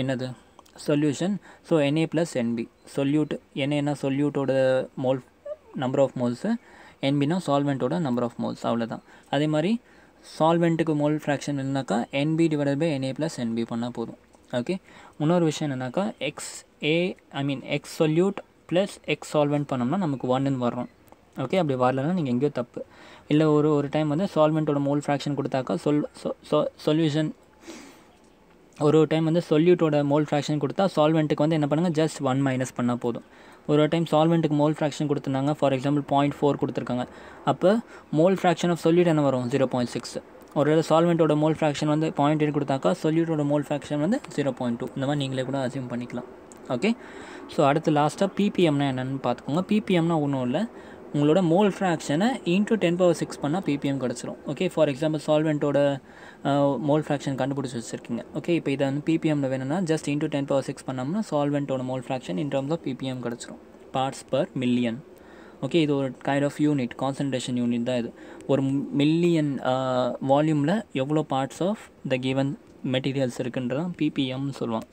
S1: என்னது solution so NA plus NB solute என்ஏனா சொல்யூட்டோட மோல் நம்பர் ஆஃப் மோல்ஸு என்பினா சால்வெண்ட்டோட நம்பர் ஆஃப் மோல்ஸ் அவ்வளோதான் அதே மாதிரி சால்வெண்ட்டுக்கு மோல் ஃப்ராக்ஷன் இல்லைனாக்கா NB divided by NA plus NB பண்ணால் போதும் ஓகே இன்னொரு விஷயம் என்னென்னாக்கா x A I mean x solute plus x solvent பண்ணோம்னா நமக்கு ஒன்னுன்னு வரோம் ஓகே அப்படி வரலன்னா நீங்கள் எங்கேயோ தப்பு இல்லை ஒரு ஒரு டைம் வந்து சால்மெண்ட்டோட மோல் ஃப்ராக்ஷன் கொடுத்தாக்கா சொல் சொ சொல்யூஷன் ஒரு ஒரு டைம் வந்து சொல்யூட்டோட மோல் ஃப்ராக்ஷன் கொடுத்தா சால்வெண்ட்டுக்கு வந்து என்ன பண்ணுங்கள் ஜஸ்ட் ஒன் மைனஸ் பண்ணால் போதும் ஒரு ஒரு டைம் சால்வெண்ட்டுக்கு மோல் ஃப்ராக்ஷன் கொடுத்துருந்தாங்க ஃபார் எக்ஸாம்பிள் பாயிண்ட் ஃபோர் கொடுத்துருக்காங்க அப்போ மோல் ஃப்ராக்ஷன் ஆஃப் சொல்யூட் என்ன வரும் ஜீரோ பாயிண்ட் சிக்ஸ் ஒரு வேளை சால்வெண்ட்டோட மோல் ஃப்ராக்ஷன் வந்து பாயிண்ட் எயிட் கொடுத்தாக்கா சொல்யூட்டோட மோல் ஃப்ராக்ஷன் வந்து ஜீரோ பாயிண்ட் டூ இந்த மாதிரி நீங்களே கூட அசியூம் பண்ணிக்கலாம் ஓகே ஸோ அடுத்து லாஸ்ட்டாக பிபிஎம்னா என்னென்னு பார்த்துக்கோங்க பிபிஎம்னா ஒன்றும் இல்லை உங்களோட மோல் ஃப்ராக்ஷனை இன்டூ டென் பவர் சிக்ஸ் பண்ணால் பிபிஎம் கிடச்சிரும் ஓகே ஃபார் எக்ஸாம்பிள் சால்வெண்ட்டோட மோல் ஃப்ராக்ஷன் கண்டுபிடிச்சி வச்சுருக்கீங்க ஓகே இப்போ இதை வந்து பிபிஎம்மில் வேணும்னா just into ten power six பண்ணோம்னா சால்வெண்ட்டோட mole fraction in terms of PPM கிடச்சிரும் பார்ட்ஸ் பர் மில்லியன் ஓகே இது ஒரு kind of unit concentration unit தான் இது ஒரு மில்லியன் வால்யூமில் எவ்வளோ parts of the given materials இருக்குன்றதான் பிபிஎம்னு சொல்லுவாங்க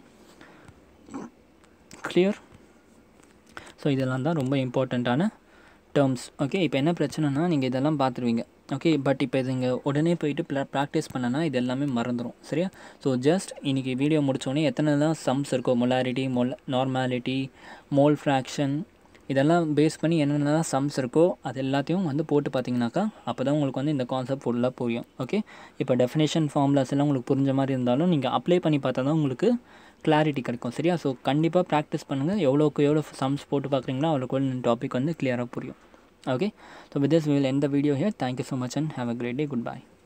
S1: கிளியர் ஸோ இதெல்லாம் தான் ரொம்ப இம்பார்ட்டண்ட்டான டேர்ம்ஸ் ஓகே இப்போ என்ன பிரச்சனைனா நீங்கள் இதெல்லாம் பார்த்துருவீங்க ஓகே பட் இப்போ இதுங்க உடனே போயிட்டு ப்ளா ப்ராக்டிஸ் பண்ணனா இது எல்லாமே மறந்துடும் சரியா ஸோ ஜஸ்ட் இன்றைக்கி வீடியோ முடித்தோடனே எத்தனை தான் சம்ஸ் இருக்கோ மொலாரிட்டி மொல் நார்மாலிட்டி மோல் ஃப்ராக்ஷன் இதெல்லாம் பேஸ் பண்ணி என்னென்ன சம்ஸ் இருக்கோ அது எல்லாத்தையும் வந்து போட்டு பார்த்தீங்கன்னாக்கா அப்போ தான் உங்களுக்கு வந்து இந்த கான்செப்ட் ஃபுல்லாக புரியும் ஓகே இப்போ டெஃபினேஷன் ஃபார்முலாஸ் எல்லாம் உங்களுக்கு புரிஞ்ச மாதிரி இருந்தாலும் நீங்கள் அப்ளை பண்ணி பார்த்தா தான் உங்களுக்கு கிளாரிட்டி கிடைக்கும் சரியா ஸோ கண்டிப்பாக ப்ராக்டிஸ் பண்ணுங்கள் எவ்வளோக்கு எவ்வளோ சம்ஸ் போட்டு பார்க்குறீங்களோ அவ்வளோக்கு டாபிக் வந்து கிளியராக புரியும் okay so with this we will end the video here thank you so much and have a great day goodbye